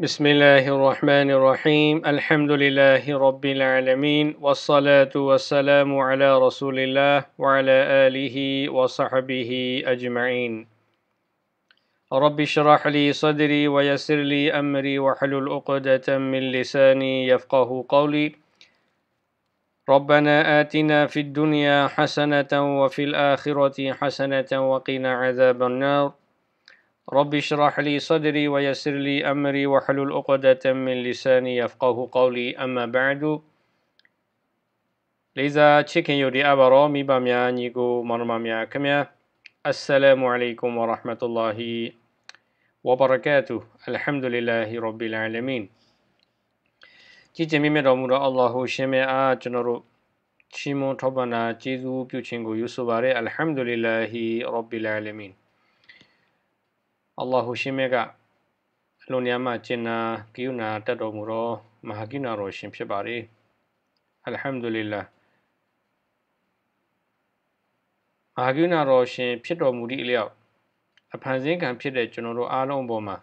بسم الله الرحمن الرحيم الحمد لله رب العالمين والصلاة والسلام على رسول الله وعلى آله وصحبه أجمعين رب اشرح لي صدري ويسر لي أمري وحلل عقدة من لساني يفقه قولي ربنا آتنا في الدنيا حسنة وفي الآخرة حسنة وقنا عذاب النار رب اشرح لي صدري ويسر لي أمري وحلل عقدة من لساني يفقه قولي أما بعد لذا تشكن يودي أبرو ميبا ميا نيغو مرما ميا كميا السلام عليكم ورحمة الله وبركاته الحمد لله رب العالمين لله رب العالمين အလ္လာဟူရှင်မြတ်ကအလွန်များမှကျင်နာကိယုနာတတ်တော်မူသောမဟာကိနာတော်ရှင်ဖြစ်ပါれအလ်ဟမ်ဒူလ illah မဟာကိနာတော်ရှင်ဖြစ်တော်မူသည့်အလျောက်အဖန်ဆင်းခံဖြစ်တဲ့ကျွန်တော်တို့အားလုံးအပေါ်မှာ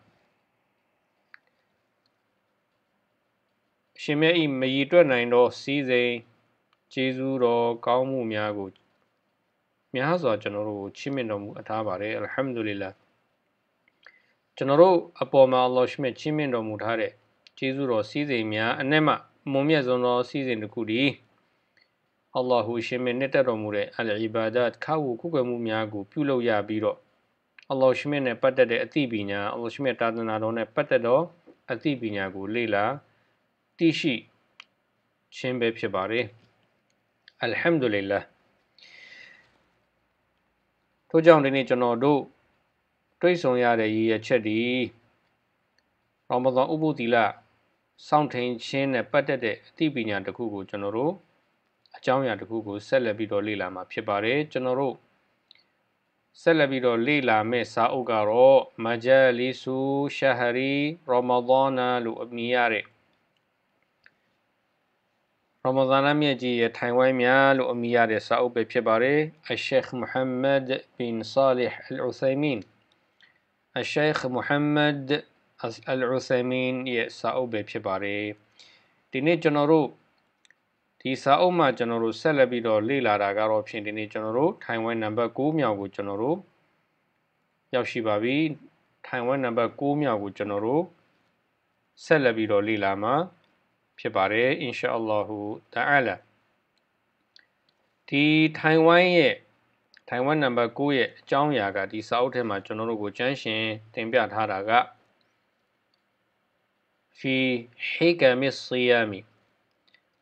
ရှင်မြတ်ဤမရည်တွက်နိုင်သောစည်းစိမ်ကျေးဇူးတော်ကောင်းမှုများကိုများစွာကျွန်တော်တို့ကိုချီးမြှင့်တော်မူအပ်ထားပါတယ်အလ်ဟမ်ဒူလ illah ကျွန်တော်တို့အပေါ်မှာအလ္လာဟ်ရှိမြချင်းမြင့်တော်မူထားတဲ့ကျေးဇူးတော်စည်းစိမ်များအနက်မှမွန်မြတ်ဆုံးသောစည်းစိမ်တစ်ခုသည်အလ္လာဟူရှင်မြင့်နှစ်သက်တော်မူတဲ့အလ်အီဘာဒတ်ခါဝူကုကွယ်မှုများကိုပြုလုပ်ရပြီးတော့အလ္လာဟ်ရှိမြင့်နဲ့ပတ်သက်တဲ့အသိပညာအလ္လာဟ်ရှိမြင့်တာသနာတော်နဲ့ပတ်သက်သောအသိပညာကိုလေ့လာသိရှိခြင်းပဲဖြစ်ပါတယ်အလ်ဟမ်ဒူလ illah ထို့ကြောင့်ဒီနေ့ကျွန်တော်တို့တွိတ်ဆုံရတဲ့ရည်ရချက်ဒီရောမဇွန်ဥပုသီလစောင့်ထိန်ခြင်းနဲ့ပတ်သက်တဲ့အသိပညာတစ်ခုကိုကျွန်တော်တို့အကြောင်းအရာတစ်ခုကိုဆက်လက်ပြီးတော့လေ့လာမှာဖြစ်ပါတယ်ကျွန်တော်တို့ဆက်လက်ပြီးတော့လေ့လာမယ့်စာအုပ်ကတော့မဂျယ်လီဆူရှာဟရီရောမဒန်နာလို့အမည်ရတဲ့ရောမဒန်နာမြတ်ကြီးရဲ့ထိုင်ဝိုင်းများလို့အမည်ရတဲ့စာအုပ်ပဲဖြစ်ပါတယ်အရှက်မုဟမ္မဒ်ဘင်ဆာလီဟ်အယ်အူဆိုင်မင်အရှိခ်မုဟမ္မဒ်အလ်ဥသမီန်ရဲ့စာအုပ်ပဲဖြစ်ပါတယ်ဒီနေ့ကျွန်တော်တို့ဒီစာအုပ်မှာကျွန်တော်တို့ဆက်လက်ပြီးတော့လေ့လာတာကတော့ဖြင့်ဒီနေ့ကျွန်တော်တို့ထိုင်ဝမ်နံပါတ်6မြောက်ကိုကျွန်တော်တို့ရောက်ရှိပါပြီထိုင်ဝမ်နံပါတ်6မြောက်ကိုကျွန်တော်တို့ဆက်လက်ပြီးတော့လေ့လာမှာဖြစ်ပါတယ်အင်ရှာအလ္လာဟူတာအလာဒီထိုင်ဝမ်ရဲ့ထိုင်ဝမ်နံပါတ်9ရဲ့အကြောင်းအရာကဒီစာအုပ်ထဲမှာကျွန်တော်တို့ကိုကျမ်းရှင်တင်ပြထားတာက fi hikam as-siyam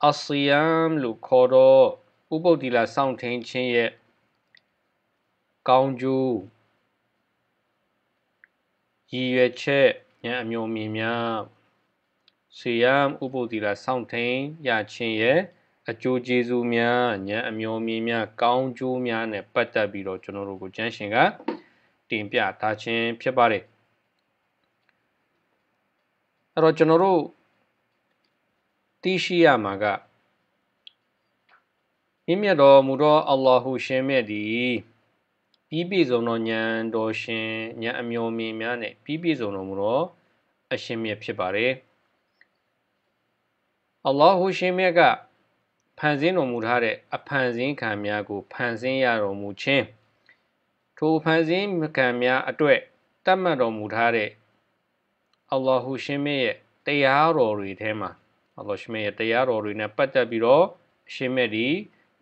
as-siyam လို့ခေါ်တော့ဥပုပ်တိလာစောင့်ထိန်ခြင်းရဲ့ကောင်းကျိုးရည်ရွယ်ချက်ဉာဏ်အမျိုးမြင်များ siyam ဥပုပ်တိလာစောင့်ထိန်ရခြင်းရဲ့အကျိုးကျေးဇူးများဉာဏ်အမျိုးမြင်များကောင်းကျိုးများနဲ့ပတ်သက်ပြီးတော့ကျွန်တော်တို့ကိုကျမ်းရှင်ကတင်ပြထားခြင်းဖြစ်ပါတယ်အဲ့တော့ကျွန်တော်တို့သိရှိရမှာကမြင့်မြတ်တော်မူသောအလ္လာဟူရှင်မြတ်သည်ပြီးပြည့်စုံသောဉာဏ်တော်ရှင်ဉာဏ်အမျိုးမြင်များနဲ့ပြီးပြည့်စုံတော်မူသောအရှင်မြတ်ဖြစ်ပါတယ်အလ္လာဟူရှင်မြတ်ကဖန်ဆင်းတော်မူထားတဲ့အဖန်ဆင်းခံများကိုဖန်ဆင်းရတော်မူခြင်းထိုဖန်ဆင်းခံများအတွေ့တတ်မှတ်တော်မူထားတဲ့အလ္လာဟူရှင်မြတ်ရဲ့တရားတော်တွေထဲမှာအလ္လာဟ်ရှင်မြတ်ရဲ့တရားတော်တွေနဲ့ပတ်သက်ပြီးတော့အရှင်မြတ်ဒီ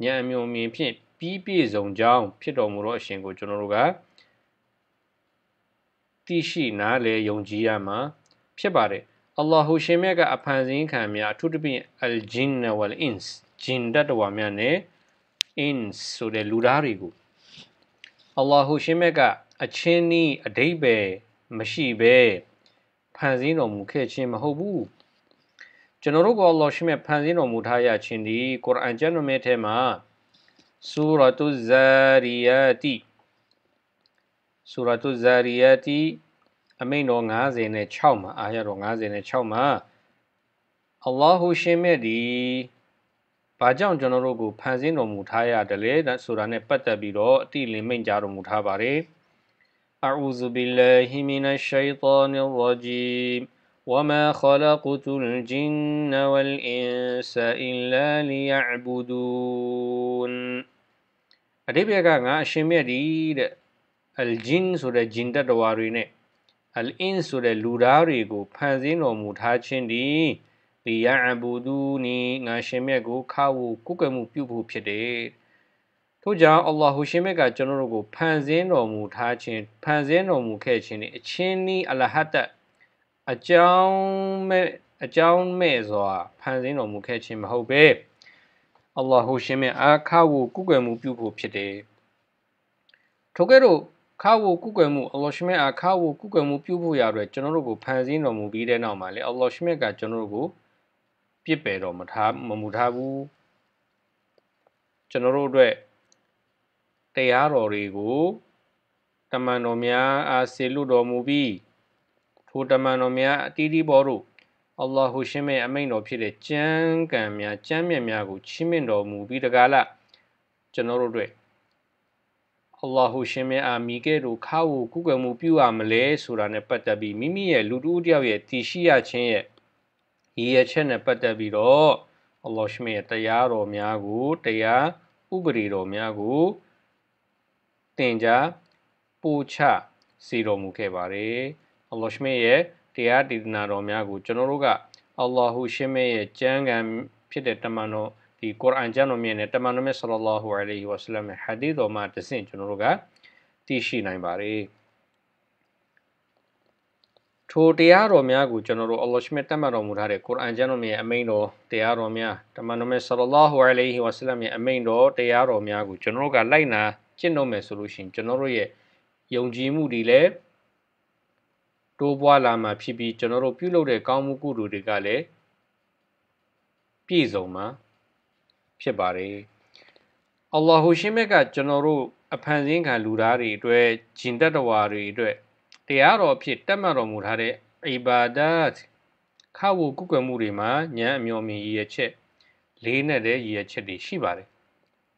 ဉာဏ်အမျိုးမြင်ဖြင့်ပြီးပြည့်စုံကြောင်း ဖြစ်တော်မူသောအရှင်ကိုကျွန်တော်တို့ကသိရှိနားလည်ယုံကြည်ရမှာ ဖြစ်ပါတယ်အလ္လာဟူရှင်မြတ်ကအဖန်ဆင်းခံများအထူးသဖြင့်အလ်ဂျင်နဝလ်အင်စ်ဂျင်တတ္တဝါများနဲ့ in ဆိုတဲ့လူသားတွေကိုအလ္လာဟူရှင်မြတ်ကအချင်းဤအတိဘယ်မရှိဘဲဖန်ဆင်းတော်မူခဲ့ခြင်းမဟုတ်ဘူးကျွန်တော်တို့ကအလ္လာဟ်ရှင်မြတ်ဖန်ဆင်းတော်မူထားရခြင်းဒီကုရ်အာန်ကျမ်းတော်မြတ်ထဲမှာဆူရတုဇာရီယာတီဆူရတုဇာရီယာတီအမိန်တော်96မှာအာရတော်96မှာအလ္လာဟူရှင်မြတ်ဒီဘာကြောင့်ကျွန်တော်တို့ကိုဖန်ဆင်းတော်မူထားရတလဲဆိုတာနဲ့ပတ်သက်ပြီးတော့အတိလင်းမိန့်ကြားတော်မူထားပါတယ်။ أعوذ بالله من الشيطان الرجيم وما خلقت الجن والإنس إلا ليعبدون အတိပ္ပယကငါအရှင်မြတ်ဒီတဲ့အလ်ဂျင်ဆိုတဲ့ဂျင်တတ္တဝါတွေနဲ့အလ်အင်းဆိုတဲ့လူသားတွေကိုဖန်ဆင်းတော်မူထားခြင်းဒီလီယာအဘူဒူနီငါရှင်မြတ်ကိုခါဝူကုကမှုပြုဖို့ဖြစ်တယ်။ထို့ကြောင့်အလ္လာဟူရှင်မြတ်ကကျွန်တော်တို့ကိုဖန်ဆင်းတော်မူထားခြင်းဖန်ဆင်းတော်မူခဲ့ခြင်းနဲ့အချင်းဤအလဟတ်တအကြောင်းမဲ့အကြောင်းမဲ့စွာဖန်ဆင်းတော်မူခဲ့ခြင်းမဟုတ်ပဲအလ္လာဟူရှင်မြတ်အားခါဝူကုကမှုပြုဖို့ဖြစ်တယ်။ထို့ကဲ့သို့ခါဝူကုကွယ်မှုအလ္လာဟ်ရှမေအခါဝူကုကွယ်မှုပြုဖို့ရတဲ့ကျွန်တော်တို့ကိုဖန်ဆင်းတော်မူပြီးတဲ့နောက်မှာလေအလ္လာဟ်ရှမေကကျွန်တော်တို့ကိုပြစ်ပယ်တော့မထားမမူထားဘူးကျွန်တော်တို့အတွက်တရားတော်တွေကိုတမန်တော်များအားစေလွတ်တော်မူပြီးထိုတမန်တော်များအတီးတီးပေါ်တို့အလ္လာဟူရှင်ရဲ့အမိန့်တော်ဖြစ်တဲ့ကြံကံများကြံမြတ်များကိုချီးမြှင့်တော်မူပြီးတကားလားကျွန်တော်တို့တွေအလ္လာဟူရှင်ရဲ့အာမီကဲ့သို့ခါဝူကုကွယ်မှုပြုရမလဲဆိုတာနဲ့ပတ်သက်ပြီးမိမိရဲ့လူတူတယောက်ရဲ့တည်ရှိရခြင်းရဲ့ရည်ရချက်နဲ့ပတ်သက်ပြီးတော့အလ္လာဟ်ရှင်ရဲ့တရားတော်များကို တရားဥပဒေတော်များကိုသင်ကြားပို့ချစေတော်မူခဲ့ပါတယ်။အလ္လာဟ်ရှင်ရဲ့တရားဒေသနာတော်များကို ကျွန်တော်တို့ကအလ္လာဟူရှင်ရဲ့ကျမ်းဂန်ဖြစ်တဲ့တမန်တော်ဒီကုရ်အာန်ကျမ်းတော်မြင့်နဲ့တမန်တော်မြတ်ဆလ္လာလဟူအလိုင်ဟီဝါဆလမ်ရဲ့ဟာဒီသ်တော်မှာတဆင့်ကျွန်တော်တို့ကသိရှိနိုင်ပါတယ်။ထိုတရားတော်များကိုကျွန်တော်တို့အလ္လာဟ်ရှင်မြတ်တတ်မှတ်တော်မူထားတဲ့ကုရ်အာန်ကျမ်းတော်ရဲ့အမိန်တော်တရားတော်များတမန်တော်မြတ်ဆလလာဟူအလိုင်းဝါဆလမ်ရဲ့အမိန်တော်တရားတော်များကိုကျွန်တော်တို့ကလိုက်နာကျင့်တော်မယ်ဆိုလို့ရှိရင်ကျွန်တော်တို့ရဲ့ယုံကြည်မှုတွေလည်းတိုးပွားလာမှာဖြစ်ပြီးကျွန်တော်တို့ပြုလုပ်တဲ့ကောင်းမှုကုသိုလ်တွေကလည်းပြည့်စုံမှာဖြစ်ပါတယ်အလ္လာဟူရှင်မြတ်ကကျွန်တော်တို့အဖန်ဆင်းခံလူသားတွေအတွက်ဂျင်တတဝါတွေအတွက်တရားတော်အဖြစ်တတ်မှတ်တော်မူထားတဲ့ ibadat ခါဝုကုကွယ်မှုတွေမှာဉာဏ်အမျော်မြင်ရည်ရချက်လေးနဲ့တည်းရည်ရချက်တွေရှိပါတယ်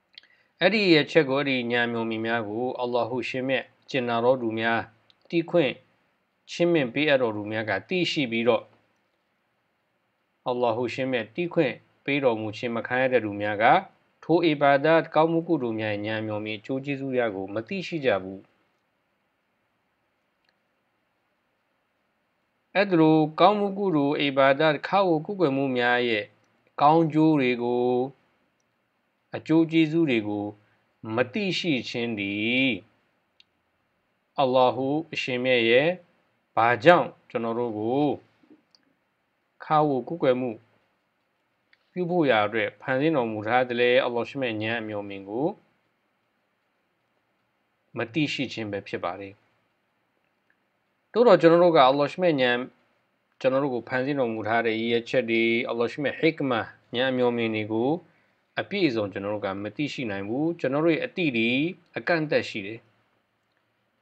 ။အဲ့ဒီရည်ရချက်ကိုဒီဉာဏ်မျိုးမြင်များကို အလ္လာဟုရှင်မြတ်ကျင်နာတော်သူများတီးခွင့်ချင်းမြင့်ပေးအပ်တော်သူများကသိရှိပြီးတော့အလ္လာဟုရှင်မြတ်တီးခွင့်ပေးတော်မူခြင်းမခံရတဲ့သူများကထိုအီဘာဒတ်ကောင်းမှုကုသိုလ်များရဲ့ဉာဏ်မျိုးမြင်အကျိုးကျေးဇူးရကိုမသိရှိကြဘူး။အဲ့ဒါလိုကောင်းမှုကုသိုလ်အိဘာဒတ်ခါကိုကုကွယ်မှုများရဲ့ကောင်းကျိုးတွေကို အကျိုးကျေးဇူးတွေကိုမတိရှိခြင်းသည်အလ္လာဟူအရှင်မြတ်ရဲ့ဘာကြောင့်ကျွန်တော်တို့ကိုခါဝကုကွယ်မှုပြုဖို့ရာအတွက်ဖန်ဆင်းတော်မူထားတဲ့လေအလ္လာဟ်ရှင်မြတ်ဉာဏ်အမျိုးမင်းကိုမတိရှိခြင်းပဲဖြစ်ပါလေ။သို့တော့ကျွန်တော်တို့ကအလ္လာဟ်ရှမေညာကျွန်တော်တို့ကိုဖန်ဆင်းတော်မူထားတဲ့ရည်ရချက်တွေအလ္လာဟ်ရှမေဟိကမာညာအမျိုးမြင်တွေကိုအပြည့်အစုံကျွန်တော်တို့ကမသိရှိနိုင်ဘူးကျွန်တော်တို့ရဲ့အတိဒီအကန့်အသတ်ရှိတယ်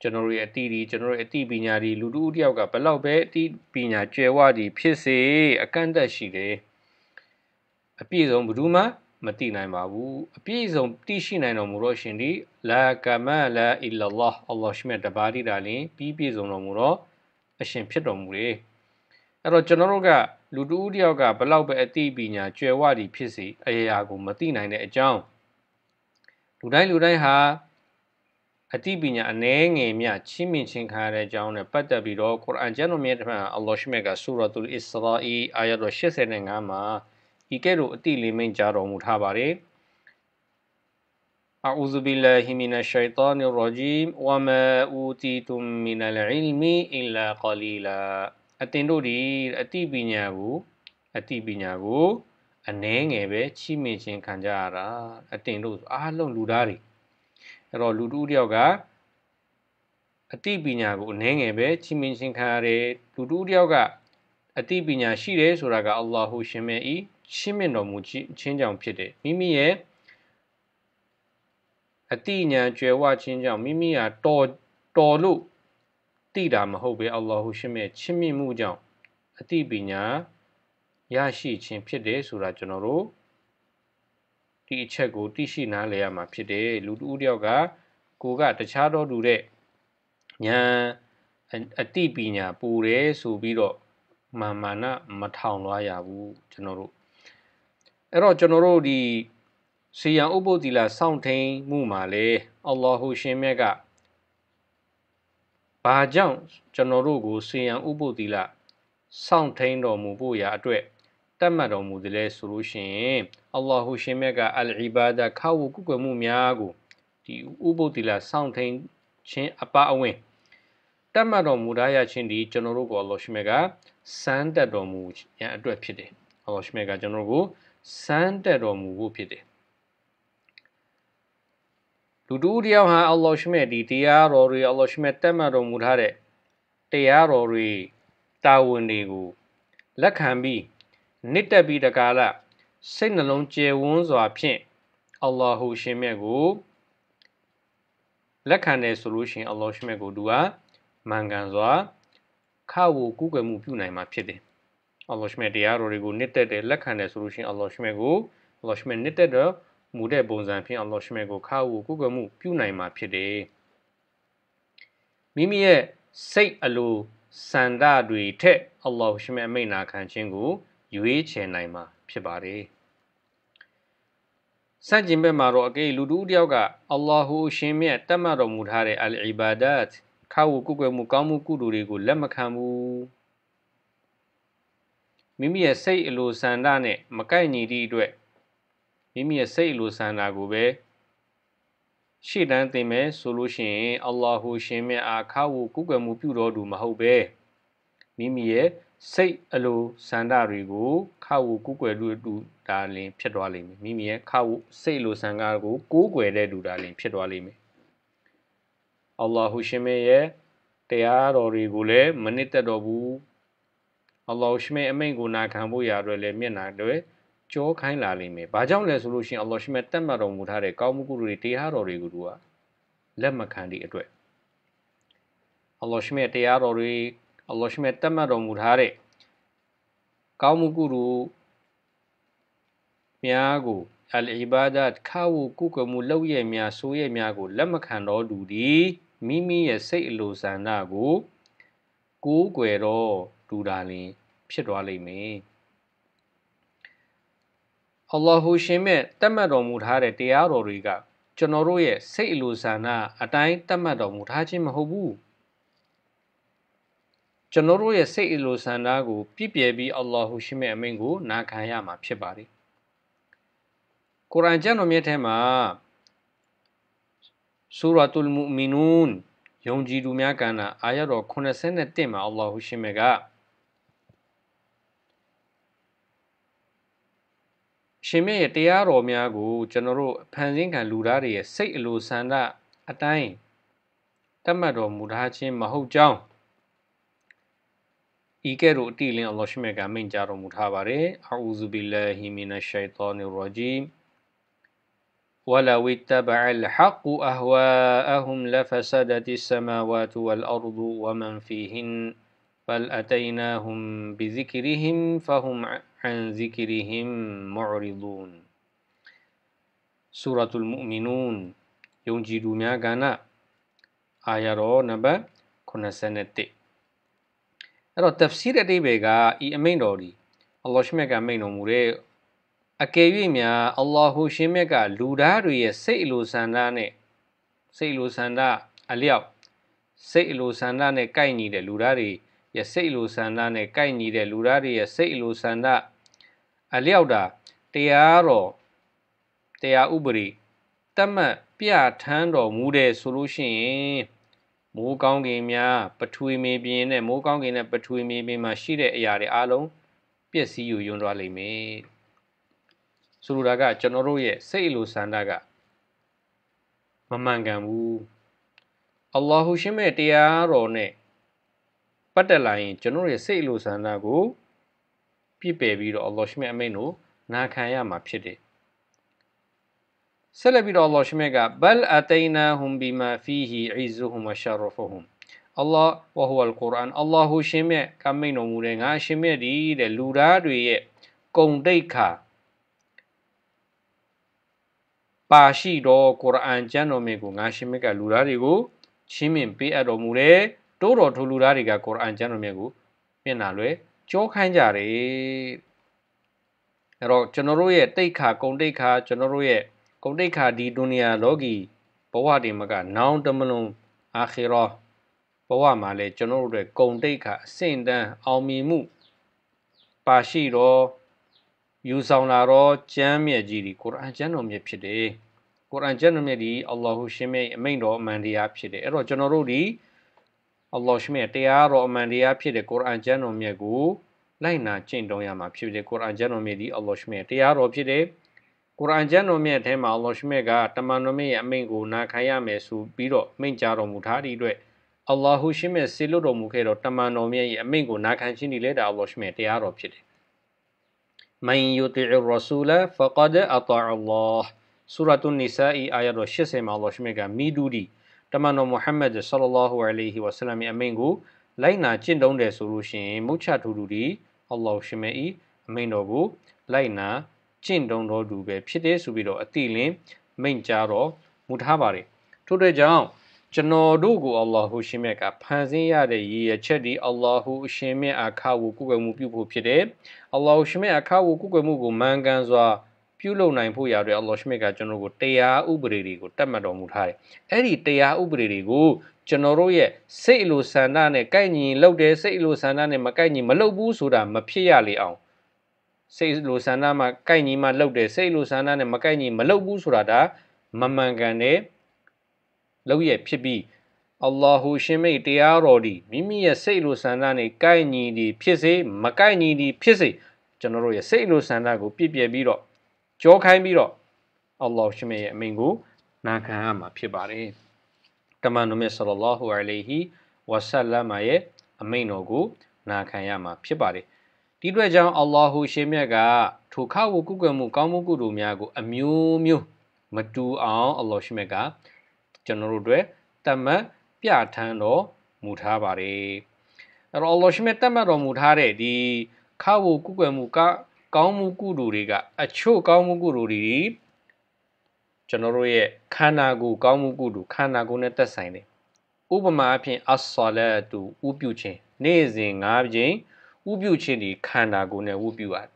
ကျွန်တော်တို့ရဲ့အတိဒီကျွန်တော်တို့ရဲ့အတိပညာဒီလူတူဦးတယောက်ကဘလောက်ပဲအတိပညာကျွယ်ဝဒီဖြစ်စေအကန့်အသတ်ရှိတယ်အပြည့်စုံဘယ်သူမှမတိနိုင်ပါဘူးအပြည့်စုံတိရှိနိုင်တော်မူတော့ရှင်ဒီလာကမလာအီလလာအလ္လာဟ်ရှ်မြတ်တပါးတိတာလင်းပြီးပြည့်စုံတော်မူတော့အရှင်ဖြစ်တော်မူလေအဲ့တော့ကျွန်တော်တို့ကလူတူဦးတယောက်ကဘလောက်ပဲအသိပညာကျွယ်ဝသည်ဖြစ်စေအရာကိုမသိနိုင်တဲ့အကြောင်းလူတိုင်းလူတိုင်းဟာအသိပညာအနည်းငယ်မြချင်းမြင်ချင်းခံရတဲ့အကြောင်းနဲ့ပတ်သက်ပြီးတော့ကုရ်အာန်ကျမ်းတော်မြတ်ထံအလ္လာဟ်ရှ်မြတ်ကဆူရာတူလ်အစ္စရာအီအာယတ်တော်85မှာဤကဲ့သို့အတိလေးမိန်ကြားတော်မူထားပါတယ်။ أعوذ بالله من الشيطان الرجيم وما أوتيتم من العلم إلا قليلا အတင်တို့ဒီအတိပညာကိုအတိပညာကိုအနှဲငယ်ပဲချီးမြှင့်ခြင်းခံကြရတာအတင်တို့အားလုံးလူသားတွေအဲ့တော့လူတူတယောက်ကအတိပညာကိုအနှဲငယ်ပဲချီးမြှင့်ခြင်းခံရတယ်လူတူတယောက်ကအတိပညာရှိတယ်ဆိုတာကအလ္လာဟူရှင်မြတ်ဤရှင်းမြင်တော်မူခြင်းကြောင့်ဖြစ်တယ်မိမိရဲ့အတိညာကျွယ်ဝခြင်းကြောင့်မိမိဟာတော်တော်လို့တိတာမဟုတ်ပဲအလ္လာဟူရှင်ရဲ့ချင်းမြင့်မှုကြောင့်အတိပညာရရှိခြင်းဖြစ်တယ်ဆိုတာကျွန်တော်တို့ဒီအချက်ကိုသိရှိနားလည်ရမှာဖြစ်တယ်လူတူတယောက်ကကိုကတခြားတော့တူတဲ့ညာအတိပညာပူတယ်ဆိုပြီးတော့မာမာနမထောင်လွားရဘူးကျွန်တော်တို့အဲ့တော့ကျွန်တော်တို့ဒီစီယံဥပုသ္တိလစောင့်ထိန်မှုမှာလေအလ္လာဟူရှင်မြတ်ကဘာကြောင့်ကျွန်တော်တို့ကိုစီယံဥပုသ္တိလစောင့်ထိန်တော်မူဖို့ရာအတွက်တတ်မှတ်တော်မူသည်လဲဆိုလို့ရှိရင်အလ္လာဟူရှင်မြတ်ကအလ်အီဘာဒခါဝုကုကွယ်မှုများကိုဒီဥပုသ္တိလစောင့်ထိန်ခြင်းအပအဝင်တတ်မှတ်တော်မူထားရခြင်းဒီကျွန်တော်တို့ကိုအလ္လာဟ်ရှင်မြတ်ကစမ်းတတ်တော်မူရန်အတွက်ဖြစ်တယ်အလ္လာဟ်ရှင်မြတ်ကကျွန်တော်တို့ကိုစမ်းတက်တော်မူဖို့ဖြစ်တယ်လူတူတယောက်ဟာအလ္လာဟ်ရှမဲ့ဒီတရားတော်တွေအလ္လာဟ်ရှမဲ့တက်မှတ်တော်မူထားတဲ့တရားတော်တွေတာဝန်တွေကိုလက်ခံပြီးနစ်တက်ပြီးတကာလစိတ်နှလုံးကျယ်ဝန်းစွာဖြင့်အလ္လာဟူရှင်မြတ်ကိုလက်ခံတယ်ဆိုလို့ရှင်အလ္လာဟ်ရှင်မြတ်ကိုသူကမှန်ကန်စွာခါဝူကူးကွယ်မှုပြုနိုင်မှာဖြစ်တယ်။အလ္လာဟ်ရှမေတရားတော်တွေကိုနှစ်သက်တယ်လက်ခံတယ်ဆိုလို့ရှိရင်အလ္လာဟ်ရှမေကိုအလ္လာဟ်ရှမေနှစ်သက်တော့မူတဲ့ပုံစံဖြင့်အလ္လာဟ်ရှမေကိုခါဝူကုကမှုပြုနိုင်မှာဖြစ်တယ်မိမိရဲ့စိတ်အလိုစန္ဒတွေထက်အလ္လာဟ်ရှမေအမိန့်နာခံခြင်းကိုရွေးချယ်နိုင်မှာဖြစ်ပါတယ်ဆန့်ကျင်ဘက်မှာတော့အကေလူတူတယောက်ကအလ္လာဟူအရှင်မြတ်တတ်မှတ်တော်မူထားတဲ့အလ်အီဘာဒတ်ခါဝူကုကွယ်မှုကောင်းမှုကုသိုလ်တွေကိုလက်မခံဘူးမိမိရဲ့စိတ်အလိုဆန္ဒနဲ့မကိုက်ညီသည့်အတွက်မိမိရဲ့စိတ်အလိုဆန္ဒကိုပဲရှေ့တန်းတင်မယ်ဆိုလို့ရှိရင်အလ္လာဟူရှင်မြတ်အားခါဝူကုကွယ်မှုပြုတော်သူမဟုတ်ပဲမိမိရဲ့စိတ်အလိုဆန္ဒတွေကို ခါဝူကုကွယ်လို့တူဒါလင်ဖြစ်သွားလိမ့်မယ်မိမိရဲ့ခါဝူစိတ်အလိုဆန္ဒကို ကိုးကွယ်တဲ့တူဒါလင်ဖြစ်သွားလိမ့်မယ်အလ္လာဟူရှင်မြတ်ရဲ့တရားတော်တွေကိုလည်းမနစ်သက်တော်ဘူးအလ္လာဟ်ရှမေအမိန့်ကိုနာခံဖို့ရာအတွက်လည်းမျက်နာတွေကြောခိုင်းလာလိမ့်မယ်။ဘာကြောင့်လဲဆိုလို့ရှိရင်အလ္လာဟ်ရှမေတတ်မှတ်တော်မူထားတဲ့ကောင်းမှုကုသိုလ်တွေတရားတော်တွေကိုသူကလက်မခံသည့်အတွက်အလ္လာဟ်ရှမေတရားတော်တွေအလ္လာဟ်ရှမေတတ်မှတ်တော်မူထားတဲ့ကောင်းမှုကုသိုလ်များကိုအလ်အီဘာဒတ်ခါဝကုကမှုလောက်ရဲ့များဆိုးရဲ့များကိုလက်မခံတော်သူသည်မိမိရဲ့စိတ်အလိုဆန္ဒကိုကိုးကွယ်တော့တူတာလင်ဖြစ်သွားလိမ့်မယ်အလ္လာဟူရှင်မြတ်တတ်မှတ်တော်မူထားတဲ့တရားတော်တွေကကျွန်တော်တို့ရဲ့စိတ်အလိုဆန္ဒအတိုင်းတတ်မှတ်တော်မူထားခြင်းမဟုတ်ဘူးကျွန်တော်တို့ရဲ့စိတ်အလိုဆန္ဒကိုပြည့်ပြည့်ပြီးအလ္လာဟူရှင်မြတ်အမိန့်ကိုနာခံရမှာဖြစ်ပါတယ်ကုရ်အာန်ကျမ်းတော်မြတ်ထဲမှာဆူရာတုလ်မူမီနူန်ယုံကြည်သူများကဏ္ဍအာရတော်81မှာအလ္လာဟူရှင်မြတ်ကရှင်မြတ်ရဲ့တရားတော်များကိုကျွန်တော်တို့ဖန်ဆင်းခံလူသားတွေရဲ့စိတ်အလိုဆန္ဒအတိုင်းတတ်မှတ်တော်မူထားခြင်းမဟုတ်ကြောင်းဤကဲ့သို့အတိလင်းအလ္လာဟ်ရှင်မြတ်ကမိန့်ကြားတော်မူထားပါတယ်အာအူဇူဘီလာဟီမီနရှိုင်တောနီရာဂျီမ် عن ذكرهم معرضون سورة المؤمنون ယုံကြည်သူများကဏ္ဍအာရတော်နံပါတ်81အဲ့တော့ tafsir အတိဘေကဤအမိန့်တော်ဒီအလ္လာဟ်ရှင်မြတ်ကမိန့်တော်မူတဲ့အကယ်၍များအလ္လာဟူရှင်မြတ်ကလူသားတွေရဲ့စိတ်အလိုဆန္ဒနဲ့စိတ်အလိုဆန္ဒအလျောက်စိတ်အလိုဆန္ဒနဲ့ကိုက်ညီတဲ့လူသားတွေရဲ့စိတ်အလိုဆန္ဒနဲ့ကိုက်ညီတဲ့လူသားတွေရဲ့စိတ်အလိုဆန္ဒအလျောက်တာတရားတော်တရားဥပဒေတတ်မှတ်ပြထန်းတော်မူတဲ့ဆိုလို့ရှိရင်မိုးကောင်းကင်များပထဝီမေပြင်နဲ့မိုးကောင်းကင်နဲ့ပထဝီမေပြင်မှာရှိတဲ့အရာတွေအားလုံးပျက်စီးယူယွန်းသွားလိမ့်မယ်ဆိုလိုတာကကျွန်တော်တို့ရဲ့စိတ်အလိုဆန္ဒကမမှန်ကန်ဘူးအလ္လာဟူရှင်ရဲ့တရားတော်နဲ့ပတ်သက်လာရင်ကျွန်တော်ရဲ့စိတ်အလိုဆန္ဒကိုပြစ်ပယ်ပြီးတော့ Allah ရှိမြတ်အမိန့်ကိုနာခံရမှာဖြစ်တယ်ဆက်လက်ပြီးတော့ Allah ရှိမြတ်က bal atainahum bima fihi izzuhum wa sharafuhum Allah wa huwa al-Quran Allah ရှိမြတ်ကမိန့်တော်မူတဲ့ငါရှိမြတ်ဒီတဲ့လူသားတွေရဲ့ဂုံတိတ်ခါပါရှိတော်ကုရ်အာန်ကျမ်းတော်မြတ်ကိုငါရှိမြတ်ကလူသားတွေကိုချင်းမြင်ပေးအပ်တော်မူတယ်တိုးတော်ထိုလူသားတွေကကုရ်အာန်ကျမ်းတော်မြတ်ကိုမျက်နှာလွဲကြောခိုင်းကြတယ်အဲ့တော့ကျွန်တော်တို့ရဲ့တိတ်ခါဂုံတိတ်ခါကျွန်တော်တို့ရဲ့ဂုံတိတ်ခါဒီဒုနီယာလောကီဘဝတွေမှာကနောင်တမလွန်အာခီရာဘဝမှာလည်းကျွန်တော်တို့တွေဂုံတိတ်ခါအဆင့်တန်းအောင်မြင်မှုပါရှိတော့ယူဆောင်လာတော့ကျမ်းမြတ်ကြီးဒီကုရ်အာန်ကျမ်းတော်မြတ်ဖြစ်တယ်ကုရ်အာန်ကျမ်းတော်မြတ်ဒီအလ္လာဟူရှင်မြတ်အမိန့်တော်အမှန်တရားဖြစ်တယ်အဲ့တော့ကျွန်တော်တို့ဒီအလ္လာဟ်ရှင်ရဲ့တရားတော်အမှန်တရားဖြစ်တဲ့ကုရ်အာန်ကျမ်းတော်မြတ်ကိုလိုက်နာကျင့်သုံးရမှာဖြစ်တဲ့ကုရ်အာန်ကျမ်းတော်မြတ်ဒီအလ္လာဟ်ရှင်ရဲ့တရားတော်ဖြစ်တဲ့ကုရ်အာန်ကျမ်းတော်မြတ်ထဲမှာအလ္လာဟ်ရှင်ကတမန်တော်မြတ်ရဲ့အမိန့်ကိုနာခံရမယ်ဆိုပြီးတော့မိန့်ကြားတော်မူထားသည့်အတွက်အလ္လာဟူရှင်ရဲ့စေလွတ်တော်မူခဲ့တော့တမန်တော်မြတ်ရဲ့အမိန့်ကိုနာခံခြင်းဒီလဲတာအလ္လာဟ်ရှင်ရဲ့တရားတော်ဖြစ်တယ်။မန်ယူတီအရ်ရဆူလာဖကဒ်အတာအလ္လာဟ်ဆူရတ်န်နီဆာအီအာယတ်80မှာအလ္လာဟ်ရှင်ကမီဒူဒီတမန်တော်မုဟမ္မဒ်ဆလ္လာလာဟူအလိုင်ဟီဝါဆလမ်ရဲ့အမိန့်ကိုလိုက်နာကျင့်သုံးတယ်ဆိုလို့ရှိရင်မုချထူတူဒီအလ္လာဟ်ရှင်မဤအမိန့်တော်ကိုလိုက်နာကျင့်သုံးတော်သူပဲဖြစ်တယ်ဆိုပြီးတော့အတိလင်းမိန့်ကြားတော်မူထားပါတယ်ထို့တဲ့ကြောင့်ကျွန်တော်တို့ကိုအလ္လာဟူရှင်မြတ်ကဖန်ဆင်းရတဲ့ရည်ရချက်ဒီအလ္လာဟူရှင်မြတ်အခါကိုကုကွယ်မှုပြုဖို့ဖြစ်တယ်အလ္လာဟူရှင်မြတ်အခါကိုကုကွယ်မှုကိုမှန်ကန်စွာပြုလုပ်နိုင်ဖို့ရာတွေအလ္လာဟ်ရှမစ်ကကျွန်တော်ကိုတရားဥပဒေတွေကိုတတ်မှတ်တော်မူထားတယ်။အဲ့ဒီတရားဥပဒေတွေကိုကျွန်တော်တို့ရဲ့စိတ်လိုဆန္ဒနဲ့ကိုက်ညီလုပ်တယ်စိတ်လိုဆန္ဒနဲ့မကိုက်ညီမလုပ်ဘူးဆိုတာမဖြစ်ရလေအောင်စိတ်လိုဆန္ဒမှာကိုက်ညီမှလုပ်တယ်စိတ်လိုဆန္ဒနဲ့မကိုက်ညီမလုပ်ဘူးဆိုတာဒါမမှန်ကန်တဲ့လောက်ရဲ့ဖြစ်ပြီးအလ္လာဟူရှင်မိတ်တရားတော်ဒီမိမိရဲ့စိတ်လိုဆန္ဒနဲ့ကိုက်ညီသည်ဖြစ်စေမကိုက်ညီသည်ဖြစ်စေကျွန်တော်တို့ရဲ့စိတ်လိုဆန္ဒကိုပြည့်ပြည့်ပြီးတော့ကြောခိုင်းပြီးတော့အလ္လာဟ်ရှင်ရဲ့အမိန့်ကိုနာခံရမှာဖြစ်ပါတယ်တမန်တော်မြတ်ဆလလောဟူအလိဟီဝဆလမ်ရဲ့အမိန့်တော်ကိုနာခံရမှာဖြစ်ပါတယ်ဒီတွေ့ကြောင့်အလ္လာဟူရှင်မြတ်ကထိုခါဝကုကွယ်မှုကောင်းမှုကုသိုလ်များကို အမျိုးမျိုးမတူအောင်အလ္လာဟ်ရှင်မြတ်ကကျွန်တော်တို့အတွက်တမန်ပြထန်းတော်မူထားပါတယ်အဲ့တော့အလ္လာဟ်ရှင်မြတ်တမန်တော်မူထားတဲ့ဒီခါဝကုကွယ်မှုကကောင်းမှုကုသိုလ်တွေကအချို့ကောင်းမှုကုသိုလ်တွေကျွန်တော်တို့ရဲ့ခန္ဓာကိုယ်ကောင်းမှုကုသိုလ်ခန္ဓာကိုယ်နဲ့သက်ဆိုင်တယ်ဥပမာအဖြစ်အဆာလတ်တူဥပြုခြင်းနေ့စဉ်၅ကြိမ်ဥပြုခြင်းဒီခန္ဓာကိုယ်နဲ့ဥပြုရတယ်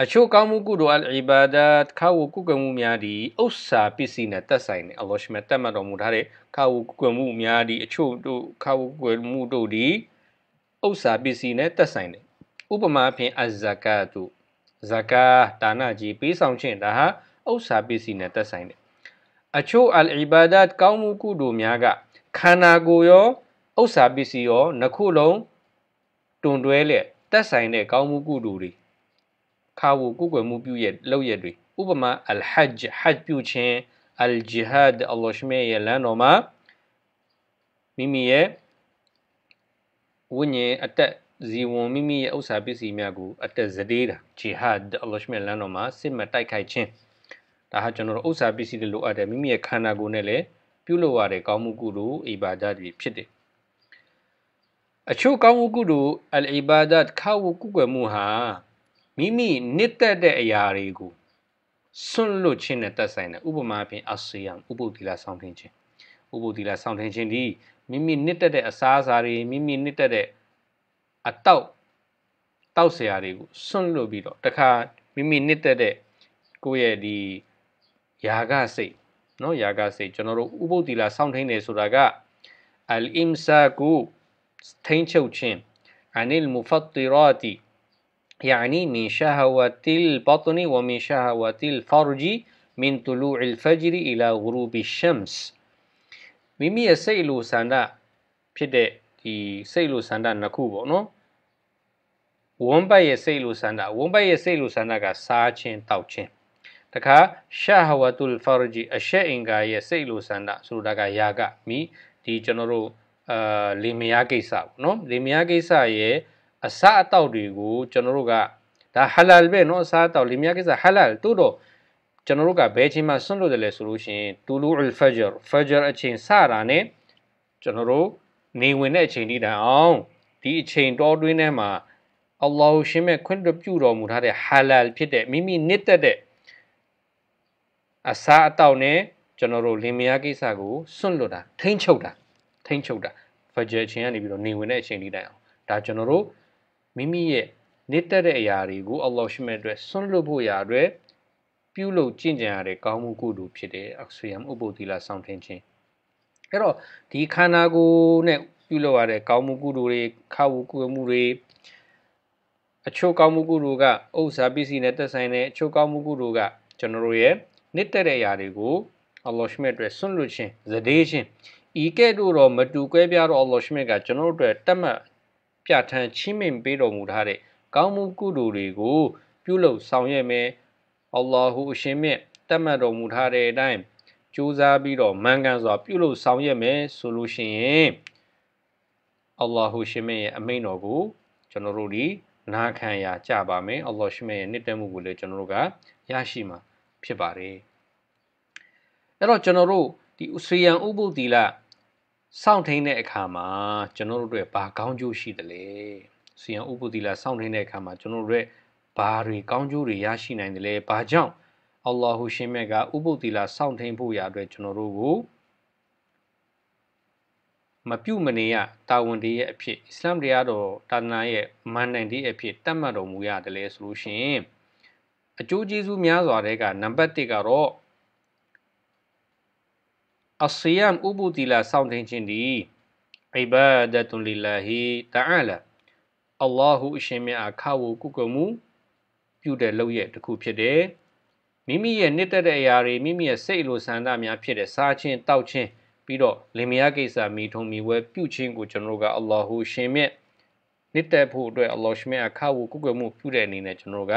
အချို့ကောင်းမှုကုသိုလ်အလ်အီဘာဒတ်ခါဝကုကမှုများဒီဥစ္စာပစ္စည်းနဲ့သက်ဆိုင်တယ်အလ္လာဟ်ရှင်မြတ်တတ်မှတ်တော်မူထားတဲ့ခါဝကုကမှုများဒီအချို့တို့ခါဝကုကမှုတို့ဒီဥစ္စာပစ္စည်းနဲ့သက်ဆိုင်တယ်ဥပမာအဖြစ်အဇကာတုဇကာဒါနကြီးပေးဆောင်ခြင်းဒါဟာဥစ္စာပစ္စည်းနဲ့သက်ဆိုင်တယ်အချို့အလ်အီဘာဒတ်ကောင်းမှုကုတို့များကခန္ဓာကိုယ်ရောဥစ္စာပစ္စည်းရောနှစ်ခုလုံးတွန်တွဲလက်သက်ဆိုင်တဲ့ကောင်းမှုကုတို့တွေခါဝုကုကွယ်မှုပြုရဲ့လောက်ရဲ့တွေဥပမာအလ်ဟဂျ်ဟဂျ်ပြုခြင်းအလ်ဂျီဟာဒ်အလ္လာဟ်ရှမေရဲ့လမ်းတော်မှာမိမိရဲ့ဝိညာဉ်အသက်ဇီဝန်မိမိရဲ့ဥစ္စာပစ္စည်းများကိုအတက်စတေးတာဂျီဟာဒ်အလ္လာဟ်ရှ်မြတ်လမ်းတော်မှာစစ်မှတ်တိုက်ခိုက်ခြင်းဒါဟာကျွန်တော်တို့ဥစ္စာပစ္စည်းတွေလိုအပ်တယ်မိမိရဲ့ခန္ဓာကိုယ်နဲ့လည်းပြုလုပ်ရတဲ့ကောင်းမှုကုသိုလ်အီဘာဒတ်တွေဖြစ်တယ်အချို့ကောင်းမှုကုသိုလ်အလ်အီဘာဒတ်ခါဝကုကွယ်မှုဟာမိမိနှစ်သက်တဲ့အရာတွေကိုစွန့်လွတ်ခြင်းနဲ့သက်ဆိုင်တယ်ဥပမာဖြင့်အဆီယံဥပုသီလာဆောင်ထင်းခြင်းဥပုသီလာဆောင်ထင်းခြင်းဒီမိမိနှစ်သက်တဲ့အစားအစာတွေမိမိနှစ်သက်တဲ့အတောက်တောက်ဆရာတွေကိုစွန့်လို့ပြီးတော့တခါမိမိနစ်သက်တဲ့ကိုယ့်ရဲ့ဒီယာကစိတ်နော်ယာကစိတ်ကျွန်တော်တို့ဥပုသ်တီလာစောင့်ထိန်နေဆိုတာကအလ်အင်ဆာကူထိန်ချုပ်ခြင်းအနိလ်မူဖတ်တီရာတီ يعني من شهوة البطن ومن شهوة الفرج من طلوع الفجر إلى غروب الشمس မိမိရဲ့စိတ်လိုဆန္ဒဖြစ်တဲ့ဒီစိတ်လိုဆန္ဒနှစ်ခုပေါ့နော်ဝမ်ပတ်ရဲ့စိတ်လိုဆန္ဒဝမ်ပတ်ရဲ့စိတ်လိုဆန္ဒကစားခြင်းတောက်ခြင်းတခါရှာဟဝတုလ်ဖာရဂျီအရှက်အင်္ဂါရဲ့စိတ်လိုဆန္ဒဆိုတာကယာကမိဒီကျွန်တော်တို့အာလေမယားကိစ္စပေါ့နော်လေမယားကိစ္စရဲ့အစအတောက်တွေကိုကျွန်တော်တို့ကဒါဟလာလ်ပဲနော်အစအတောက်လေမယားကိစ္စဟလာလ်တို့တော့ကျွန်တော်တို့ကဘယ်ချိန်မှဆွန့်လွတ်တယ်လဲဆိုလို့ရှိရင်တူလူအယ်ဖဂျာဖဂျာအချိန်စတာနဲ့ကျွန်တော်တို့နေဝင်တဲ့အချိန်ဒီတိုင်အောင်ဒီအချိန်တော်တွင်းထဲမှာအလ္လာဟ်ရှင်မဲ့ခွင့်ပြုတော်မူထားတဲ့ဟာလာလ်ဖြစ်တဲ့မိမိနှစ်သက်တဲ့အစာအတောက်နဲ့ကျွန်တော်တို့လင်မယားကိစ္စကိုစွန့်လွတ်တာထိမ့်ချုပ်တာထိမ့်ချုပ်တာဖဂျယ်ချင်းကနေပြီးတော့နေဝင်တဲ့အချိန်လေးတိုင်အောင်ဒါကျွန်တော်တို့မိမိရဲ့နှစ်သက်တဲ့အရာတွေကိုအလ္လာဟ်ရှင်မဲ့အတွက်စွန့်လွတ်ဖို့ရာအတွက်ပြုလုပ်ကျင့်ကြံရတဲ့ကောင်းမှုကုသိုလ်ဖြစ်တဲ့အဆွေယံဥပ္ပိုလ်သီလဆောင်ထင်ခြင်းအဲ့တော့ဒီခန္ဓာကိုယ်နဲ့ပြုလုပ်ရတဲ့ကောင်းမှုကုသိုလ်တွေခါဝုကုမှုတွေအချို့ကောင်းမှုကုတို့ကဥစ္စာပစ္စည်းနဲ့သက်ဆိုင်တဲ့အချို့ကောင်းမှုကုတို့ကကျွန်တော်တို့ရဲ့နှစ်သက်တဲ့အရာတွေကိုအလ္လာဟ်ရှ်မြတ်အတွက်ဆွန့်လွတ်ခြင်းဇဒေးခြင်းဤကဲ့သို့တော့မတူကွဲပြားသောအလ္လာဟ်ရှ်မြတ်ကကျွန်တော်တို့အတွက်တတ်မှတ်ပြဋ္ဌာန်းချင်းမင်ပေးတော်မူထားတဲ့ကောင်းမှုကုတို့တွေကို ပြုလုပ်ဆောင်ရွက်မယ်အလ္လာဟူအရှင်မြတ်တတ်မှတ်တော်မူထားတဲ့အတိုင်းကြိုးစားပြီးတော့မှန်ကန်စွာပြုလုပ်ဆောင်ရွက်မယ်ဆိုလို့ရှိရင်အလ္လာဟူရှင်မြတ်ရဲ့အမိန့်တော်ကိုကျွန်တော်တို့ဒီနာခံရာကြပါမယ်အလ္လာဟ်ရှိမဲ့ရဲ့နှစ်သက်မှုကိုလည်းကျွန်တော်တို့ကရရှိမှာဖြစ်ပါတယ်အဲ့တော့ကျွန်တော်တို့ဒီဥစရိယံဥပုသီလစောင့်ထိန်တဲ့အခါမှာကျွန်တော်တို့တွေဘာကောင်းကျိုးရှိတယ်လဲဥစရိယံဥပုသီလစောင့်ထိန်တဲ့အခါမှာကျွန်တော်တို့တွေဘာတွေကောင်းကျိုးတွေရရှိနိုင်တယ်လဲဘာကြောင့်အလ္လာဟ်ရှင်မြတ်ကဥပုသီလစောင့်ထိန်ဖို့ရာအတွက်ကျွန်တော်တို့ကိုမပြုတ်မနေရတာဝန်တည်းရဲ့အဖြစ်အစ္စလာမ်တရားတော်တာနာရဲ့မန်နိုင်တည်းအဖြစ်တတ်မှတ်တော်မူရတယ်လေဆိုလို့ရှိရင် အကျိုးကျေးဇူးများစွာတဲ့ကနံပါတ်1ကတော့အစီယမ်ဥပဒီလာစောင့်တင်ခြင်းဒီအိဘာဒတ်လီလာဟီတာအလာအလ္လာဟူအရှင်မြတ်အခါဝကုကမှုပြုတဲ့လုပ်ရက်တစ်ခုဖြစ်တယ်မိမိရဲ့နှစ်သက်တဲ့အရာတွေမိမိရဲ့စိတ်လိုဆန္ဒများဖြစ်တဲ့စားခြင်းတောက်ခြင်းပြီးတော့လင်မယားကိစ္စမိထုံမိဝဲပြုချင်းကိုကျွန်တော်တို့ကအလ္လာဟူရှင်မြတ်နှစ်သက်ဖို့အတွက်အလ္လာဟ်ရှင်မြတ်အခါကိုကုကွယ်မှုပြုတဲ့အနေနဲ့ကျွန်တော်တို့က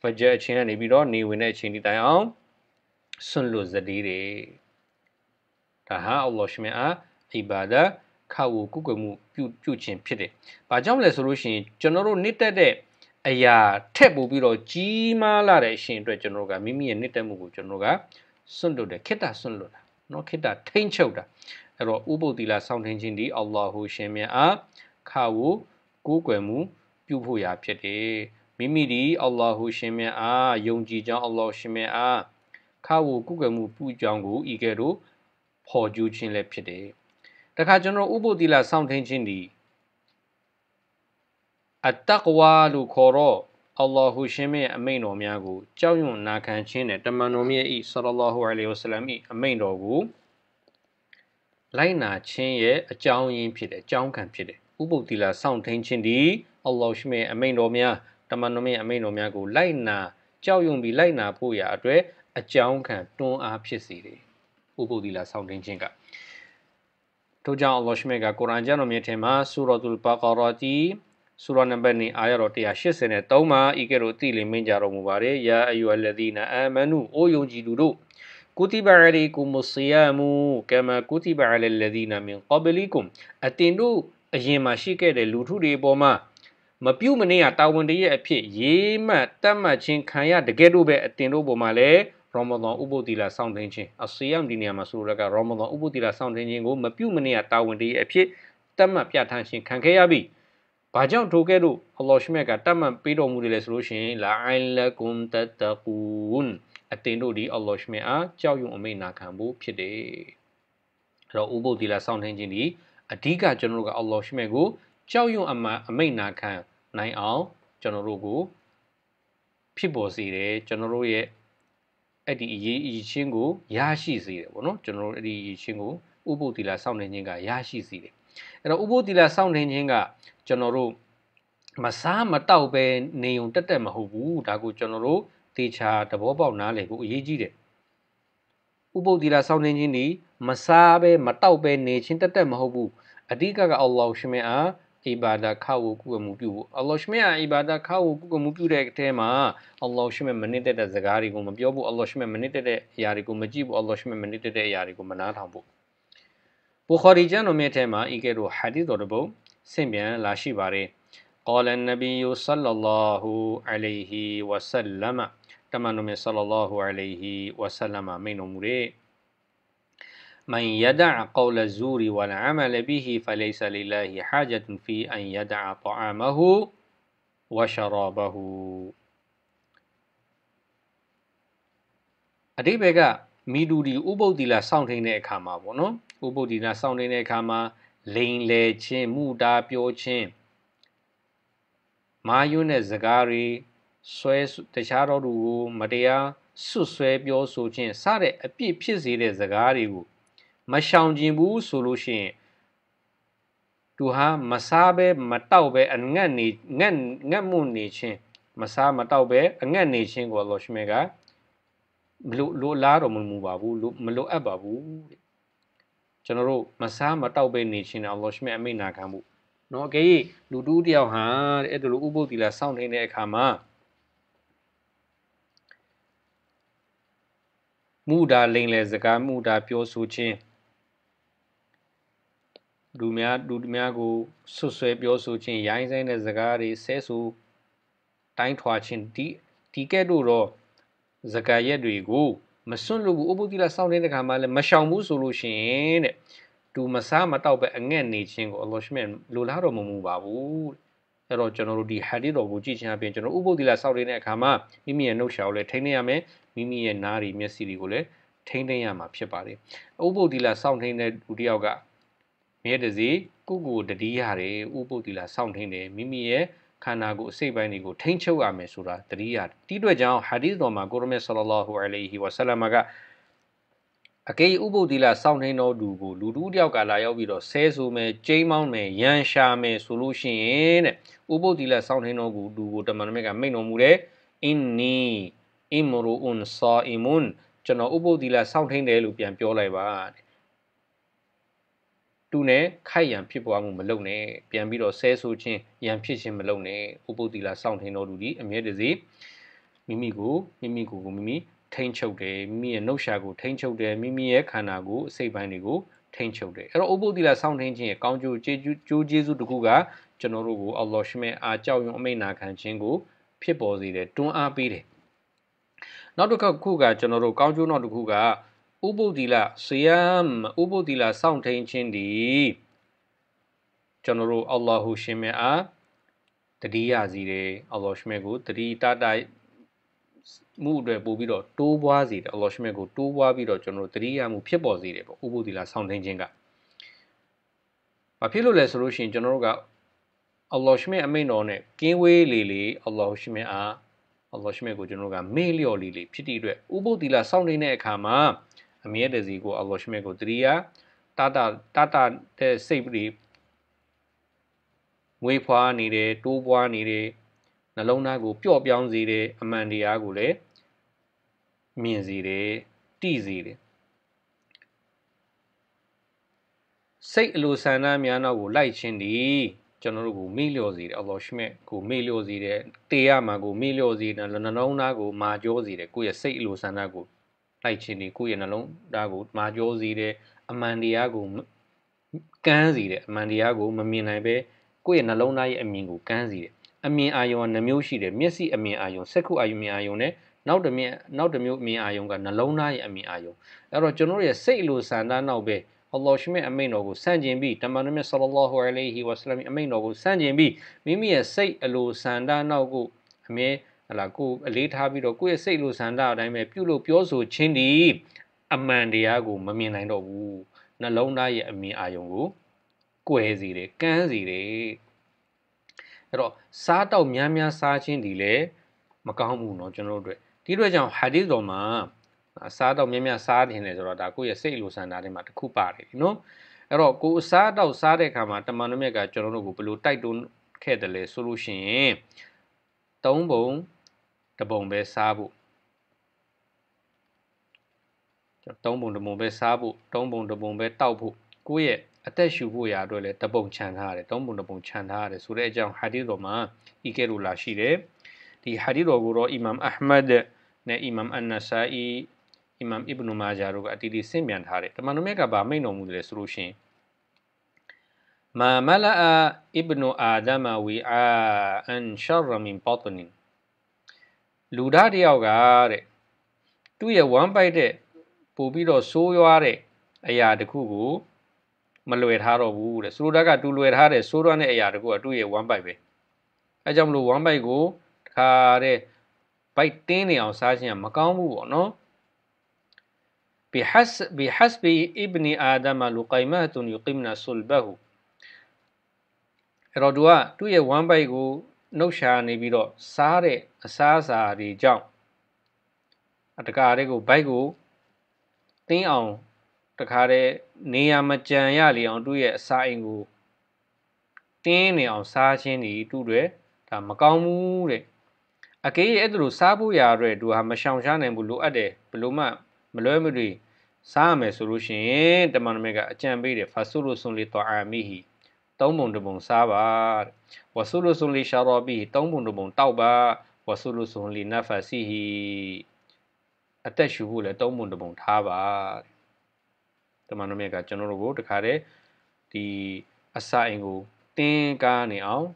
ဖဂျာအချိန်ကနေပြီးတော့နေဝင်တဲ့အချိန်ဒီတိုင်အောင်ဆွန့်လွတ်ဇဒီတွေဒါဟာအလ္လာဟ်ရှင်မြတ်အားအီဘာဒါခါကိုကုကွယ်မှုပြုပြုခြင်းဖြစ်တယ်။ဘာကြောင့်လဲဆိုလို့ရှိရင်ကျွန်တော်တို့နှစ်သက်တဲ့အရာထက်ပိုပြီးတော့ကြီးမားလာတဲ့အရှင်အတွက်ကျွန်တော်တို့ကမိမိရဲ့နှစ်သက်မှုကိုကျွန်တော်တို့ကစွန့်လွတ်တယ်ခိတ္တစွန့်လွတ်တာနော်ခိတ္တထိမ့်ချုပ်တာအဲ့တော့ဥပုတ်တိလာစောင့်ထင်းခြင်းဒီအလ္လာဟူရှင်မြတ်အားခါဝူကိုးကွယ်မှုပြုဖို့ရာဖြစ်တယ်မိမိဒီအလ္လာဟူရှင်မြတ်အားယုံကြည်ကြောင်းအလ္လာဟ်ရှင်မြတ်အားခါဝူကိုးကွယ်မှုပြုကြောင်းကိုဤကဲ့သို့ဖော်ကျူးခြင်းလည်းဖြစ်တယ်တခါကျွန်တော်ဥပုတ်တိလာစောင့်ထင်းခြင်းဒီအတ္တကွာလို့ခေါ်တော့အလ္လာဟူရှင်မြတ်အမိန်တော်များကိုကြောက်ရွံ့နာခံခြင်းနဲ့တမန်တော်မြတ်၏ဆလ္လာဟူအလัยဟိဝဆလမ်၏အမိန်တော်ကိုလိုက်နာခြင်းရဲ့အကြောင်းရင်းဖြစ်တဲ့အကြောင်းခံဖြစ်တယ်ဥပုပ်တိလာစောင့်ထိန်ခြင်းဒီအလ္လာဟူရှင်မြတ်အမိန်တော်များတမန်တော်မြတ်အမိန်တော်များကိုလိုက်နာ ကြောက်ရွံ့ပြီးလိုက်နာဖို့ရာအတွက်အကြောင်းခံတွန်းအားဖြစ်စေတယ်ဥပုပ်တိလာစောင့်ထိန်ခြင်းကထို့ကြောင့်အလ္လာဟ်ရှမေကကုရ်အာန်ကျမ်းတော်မြတ်ထဲမှာဆူရတ်အူလ်ဘာကာရာတီဆူရာနံပါတ်နေအာရတော်183နဲ့3မှာဤကဲ့သို့တိလင်မင်းကြတော်မူပါれယာအယူအလဒီနာအာမနုအိုယုံကြည်သူတို့ကုတိဘာရီကုမုဆီယာမူကမကုတိဘာလလဒီနာမင်ကဘလီကုမ်အတင်တို့အရင်မှာရှိခဲ့တဲ့လူထုတွေအပေါ်မှာမပြုတ်မနေရတာဝန်တည်းရဲ့အဖြစ်ရေးမှတ်တတ်မှတ်ခြင်းခံရတကယ်လို့ပဲအတင်တို့ပေါ်မှာလည်းရောမဒန်ဥပုသီလာစောင့်သိခြင်းအစီယမ်ဒီနေရာမှာဆိုရကရောမဒန်ဥပုသီလာစောင့်သိခြင်းကိုမပြုတ်မနေရတာဝန်တည်းရဲ့အဖြစ်တတ်မှတ်ပြဋ္ဌာန်းခြင်းခံခဲ့ရပြီးဘာကြောင့်ထိုကဲ့သို့အလ္လာဟ်ရှမက်ကတတ်မှတ်ပေးတော်မူတယ်လဲဆိုလို့ရှိရင်လာအိုင်လကွမ်တတကူန်အတင်တို့ဒီအလ္လာဟ်ရှမက်အားကြောက်ရွံ့အမိန့်နာခံဖို့ဖြစ်တယ်အဲ့တော့ဥပုပ်ဒီလာစောင့်ထင်းခြင်းဒီအဓိကကျွန်တော်တို့ကအလ္လာဟ်ရှမက်ကိုကြောက်ရွံ့အမအမိန့်နာခံနိုင်အောင်ကျွန်တော်တို့ကိုဖြစ်ပေါ်စေတယ်ကျွန်တော်တို့ရဲ့အဲ့ဒီအရေးအချင်းကိုရရှိစေတယ်ပေါ့နော်ကျွန်တော်တို့အဲ့ဒီအချင်းကိုဥပုပ်ဒီလာစောင့်နေခြင်းကရရှိစေတယ်အဲ့တော့ဥပုသီလစောင့်နေခြင်းကကျွန်တော်တို့မစားမတောက်ပဲနေုံတက်တက်မဟုတ်ဘူးဒါကိုကျွန်တော်တို့တေချာသဘောပေါက်နားလည်ဖို့အရေးကြီးတယ်ဥပုသီလစောင့်နေခြင်းဒီမစားပဲမတောက်ပဲနေခြင်းတက်တက်မဟုတ်ဘူးအဓိကကအော်လောရှမေအာအီဘာဒခါဝကုကမှုပြုဖို့အလ္လာဟ်ရှမေအီဘာဒခါဝကုကမှုပြုတဲ့အထဲမှာအလ္လာဟ်ရှမေမနစ်တဲ့တဲ့ဇကားတွေကိုမပြောဖို့အလ္လာဟ်ရှမေမနစ်တဲ့တဲ့အရာတွေကိုမကြည့်ဖို့အလ္လာဟ်ရှမေမနစ်တဲ့တဲ့အရာတွေကိုမနားထောင်ဖို့ဘူခါရီကျမ်းတော်မြတ်ထဲမှာဤကဲ့သို့ဟာဒီသ်တော်တစ်ပုဒ်ဆင့်ပြန်လာရှိပါတယ်။ قال النبي صلى الله عليه وسلم တမန်တော်မြတ် صلى الله عليه وسلم မိန့်တော်မူတဲ့ من يدع قول الزور والعمل به فليس لله حاجة في أن يدع طعامه وشرابه အတိဘက်ကမီတူဒီဥပုပ်တီလာစောင့်ထိန်တဲ့အခါမှာပေါ့နော်ဥပုဒ္ဒီနာစောင့်နေတဲ့အခါမှာလိန်လေခြင်းမူတာပြောခြင်းမာယွန်းတဲ့စကားတွေဆွဲတခြားတော်သူကိုမတရားဆွဆွဲပြောဆိုခြင်းစတဲ့အပြစ်ဖြစ်စေတဲ့စကားတွေကိုမရှောင်ကျင်ဘူးဆိုလို့ရှိရင်သူဟာမစားပဲမတောက်ပဲအငတ်နေငတ်ငတ်မှုနေခြင်းမစားမတောက်ပဲအငတ်နေခြင်းကိုအလ္လာဟ်ရှင်ကမလို့လိုလားတော်မမူပါဘူးမလိုအပ်ပါဘူးတဲ့ကျွန်တော်တို့မစားမတောက်ပဲနေချင်တယ်အလ္လာဟ်ရှင်ရဲ့အမိန့်နာခံမှုနော်အကယ်၍လူတူးတယောက်ဟာတဲ့အဲ့လိုဥပုသ်တိလာစောင့်နေတဲ့အခါမှာမူတာလိန်လေစကားမူတာပြောဆိုခြင်းလူများလူများကိုဆွဆွဲပြောဆိုခြင်းရိုင်းဆိုင်တဲ့စကားတွေဆဲဆိုတိုင်းထွာခြင်းဒီဒီကဲ့သို့သောစကားရက်တွေကိုမစွန့်လို့ဘူးအပုတိလစောင့်နေတဲ့ခါမှာလည်းမရှောင်ဘူးဆိုလို့ရှိရင်တဲ့သူမစားမတော့ပဲအငဲ့နေခြင်းကိုအလ္လာဟ်ရှင်လိုလားတော်မမူပါဘူးအဲ့တော့ကျွန်တော်တို့ဒီဟာဒီတော်ကိုကြည့်ခြင်းအပြင်ကျွန်တော်ဥပုသီလစောင့်နေတဲ့အခါမှာမိမိရဲ့နှုတ်ရှာကိုလည်းထိန်းသိမ်းရမယ်မိမိရဲ့နားတွေမျက်စိတွေကိုလည်းထိန်းသိမ်းရမှာဖြစ်ပါတယ်ဥပုသီလစောင့်ထိန်းတဲ့လူတစ်ယောက်ကမြဲတစေကိုကိုတတိရတယ်ဥပုသီလစောင့်ထိန်းတယ်မိမိရဲ့ခန္ဓာကိုယ်အစိတ်ပိုင်းတွေကိုထိမ့်ချုပ်ရမယ်ဆိုတာသတိရတိတွေ့ကြောင်းဟာဒီသ်တော်မှာကိုရမဆလလာဟူအလိုင်ဟီဝဆလမ်ကအကေဥပုဒ်တိလာစောင့်နှင်းတော်သူကိုလူတူးတယောက်ကလာရောက်ပြီးတော့ဆဲဆူမယ်ကျိမ်းမောင်းမယ်ရန်ရှာမယ်ဆိုလို့ရှိရင်တဲ့ဥပုဒ်တိလာစောင့်နှင်းတော်ကိုသူကိုတမန်တော်မြတ်ကမိန့်တော်မူတယ်အင်းနီအင်မရူအွန်ဆာအီမွန်ကျွန်တော်ဥပုဒ်တိလာစောင့်နှင်းတယ်လို့ပြန်ပြောလိုက်ပါတဲ့သူနဲ့ခိုက်ရန်ဖြစ်ပွားမှုမလုပ်နဲ့ပြန်ပြီးတော့ဆဲဆိုခြင်းရန်ဖြစ်ခြင်းမလုပ်နဲ့ဥပုသ္တိလာစောင့်ထင်တော်သူသည်အမြဲတစေမိမိကိုမိမိကိုယ်ကိုမိမိထိမ့်ချုပ်တယ်မိမိရဲ့နှုတ်ရှာကိုထိမ့်ချုပ်တယ်မိမိရဲ့ခန္ဓာကိုအစိတ်ပိုင်းတွေကိုထိမ့်ချုပ်တယ်အဲ့တော့ဥပုသ္တိလာစောင့်ထင်ခြင်းရဲ့ကောင်းကျိုးကျေးဇူးကျိုးကျေးဇူးတခုကကျွန်တော်တို့ကိုအလ္လာဟ်ရှမဲအားကြောက်ရွံ့အမိန့်နာခံခြင်းကိုဖြစ်ပေါ်စေတယ်တွန်းအားပေးတယ်နောက်တစ်ခါခုကကျွန်တော်တို့ကောင်းကျိုးနောက်တစ်ခုကဥပုဒ်ဒီလဆယမ်ဥပုဒ်ဒီလစောင့်ထိန်ခြင်းဒီကျွန်တော်တို့အလ္လာဟူရှင်မြတ်အားတတိယစီတယ်အလ္လာဟ်ရှင်မြတ်ကိုတတိတတမှုအတွက်ပို့ပြီးတော့တိုးပွားစီတယ်အလ္လာဟ်ရှင်မြတ်ကိုတိုးပွားပြီးတော့ကျွန်တော်တို့တတိယမှုဖြစ်ပေါ်စီတယ်ပေါ့ဥပုဒ်ဒီလစောင့်ထိန်ခြင်းကဘာဖြစ်လို့လဲဆိုလို့ရှိရင်ကျွန်တော်တို့ကအလ္လာဟ်ရှင်မြတ်အမိန့်တော်နဲ့ကင်းဝေးလေလေအလ္လာဟ်ရှင်မြတ်အားအလ္လာဟ်ရှင်မြတ်ကိုကျွန်တော်တို့ကမေ့လျော်လေလေဖြစ်တဲ့အတွက်ဥပုဒ်ဒီလစောင့်နေတဲ့အခါမှာအမြဲတစေကိုအလ္လာဟ်ရှမေကိုတရိယာတတတတတဲ့စိတ်ပြီးငွေဖွာနေတယ်တိုးပွားနေတယ်နှလုံးသားကိုပျော့ပြောင်းစေတယ်အမှန်တရားကိုလည်းမြင်စေတယ်တိစေတယ်စိတ်အလိုဆန္ဒများနောက်ကိုလိုက်ခြင်းဒီကျွန်တော်တို့ကိုမေ့လျော့စေတယ်အလ္လာဟ်ရှမေကိုမေ့လျော့စေတယ်တေရမှာကိုမေ့လျော့စေတယ်နှလုံးသားကိုမာကျောစေတယ်ကိုယ့်ရဲ့စိတ်အလိုဆန္ဒကိုလိုက်ခြင်းဒီကိုယ့်ရဲ့နှလုံးသားကိုမာကြောစေတဲ့အမှန်တရားကိုကန်းစေတဲ့အမှန်တရားကိုမမြင်နိုင်ပဲကိုယ့်ရဲ့နှလုံးသားရဲ့အမြင်ကိုကန်းစေတယ်အမြင်အာယုံကနှမျိုးရှိတယ်မျက်စိအမြင်အာယုံစက္ခုအာယုံမြင်အာယုံနဲ့နောက်တစ်မြင်နောက်တစ်မျိုးအမြင်အာယုံကနှလုံးသားရဲ့အမြင်အာယုံအဲ့တော့ကျွန်တော်ရဲ့စိတ်လိုဆန္ဒနောက်ပဲအလ္လာဟ်ရှင်ရဲ့အမိန့်တော်ကိုဆန့်ကျင်ပြီးတမန်တော်မြတ်ဆလ္လာလာဟူအလိုင်ဟီဝါဆလမ်အမိန့်တော်ကိုဆန့်ကျင်ပြီးမိမိရဲ့စိတ်အလိုဆန္ဒနောက်ကိုအမြဲဟလာကိုအလေးထားပြီးတော့ကိုယ့်ရဲ့စိတ်လိုဆန္ဒအတိုင်းပဲပြုလို့ပြောဆိုခြင်းဒီအမှန်တရားကိုမမြင်နိုင်တော့ဘူးနှလုံးသားရဲ့အမြင်အာရုံကိုကွယ်စီတယ်ကန်းစီတယ်အဲ့တော့စားတော့များများစားခြင်းဒီလေမကောင်းဘူးเนาะကျွန်တော်တို့အတွက်ဒီအတွက်ကြောင့်ဟာဒီသ်တော်မှာစားတော့များများစားတင်တယ်ဆိုတော့ဒါကိုယ့်ရဲ့စိတ်လိုဆန္ဒတွေမှာတစ်ခုပါတယ်เนาะအဲ့တော့ကိုအစားတော့စားတဲ့အခါမှာတမန်တော်မြတ်ကကျွန်တော်တို့ကိုဘယ်လိုတိုက်တွန်းခဲ့တယ်လဲဆိုလို့ရှိရင်၃ပုံတပုံပဲစားဖို့သုံးပုံတပုံပဲစားဖို့သုံးပုံတပုံပဲတောက်ဖို့ကိုယ့်ရဲ့အသက်ရှူဖို့ရာအတွက်လည်းတပုံခြံထားရတယ်သုံးပုံတပုံခြံထားရတယ်ဆိုတဲ့အကြောင်းဟာဒီတော်မှာဤကဲ့သို့လာရှိတယ်ဒီဟာဒီတော်ကိုတော့အီမမ်အဟမဒ်နဲ့အီမမ်အန်နဆာအီအီမမ်အစ်ဘ်နူမာဂျာတို့ကအတီးတီးဆင့်ပြန်ထားတယ်တမန်တော်မြတ်ကဗာမိန်တော်မူတယ်ဆိုလို့ရှိရင်မာမလာအစ်ဘ်နူအာဒမဝီအာအန်ရှာရမင်ပတ်တနင်လူသားတယောက်ကတဲ့သူ့ရဲ့ဝမ်းပိုက်တဲ့ပို့ပြီးတော့ဆိုးရွားတဲ့အရာတခုကိုမလွယ်ထားတော့ဘူးတဲ့ဆိုလိုတာကသူလွယ်ထားတဲ့ဆိုးရွားတဲ့အရာတခုကသူ့ရဲ့ဝမ်းပိုက်ပဲအဲကြောင့်မလို့ဝမ်းပိုက်ကိုတခါတဲ့ဘိုက်တင်းနေအောင်စားခြင်းကမကောင်းဘူးပေါ့နော် بحسب بحسب ابن آدم لقيمات يقمن صلبه အဲ့တော့သူကသူ့ရဲ့ဝမ်းပိုက်ကိုနှုတ်ရှာနေပြီးတော့စားတဲ့အစားအစာတွေကြောင့်အတကာတဲ့ကိုဘိုက်ကိုတင်းအောင်တခါတဲ့နေရာမကြံရလေအောင်သူ့ရဲ့အစာအိမ်ကိုတင်းနေအောင်စားခြင်းတွေသူ့တွေဒါမကောင်းဘူးတဲ့အကေးရဲ့အဲ့ဒါလိုစားဖို့ရတဲ့သူဟာမရှောင်ရှားနိုင်ဘူးလိုအပ်တယ်ဘလို့မှမလွဲမတွေစားရမယ်ဆိုလို့ရှိရင်တမန်တော်မြတ်ကအကြံပေးတယ်ဖာဆုလို့ဆွန်လေတော်အာမီဟီသုံးပုံတစ်ပုံစားပါဝဆုလုဆုလီရှာရောဘီသုံးပုံတစ်ပုံတောက်ပါဝဆုလုဆုလီနဖစီဟီအသက်ရှူဖို့လည်းသုံးပုံတစ်ပုံထားပါတမန်တော်မြတ်ကကျွန်တော်တို့ကိုတခါတည်းဒီအစာအိမ်ကိုတင်းကားနေအောင်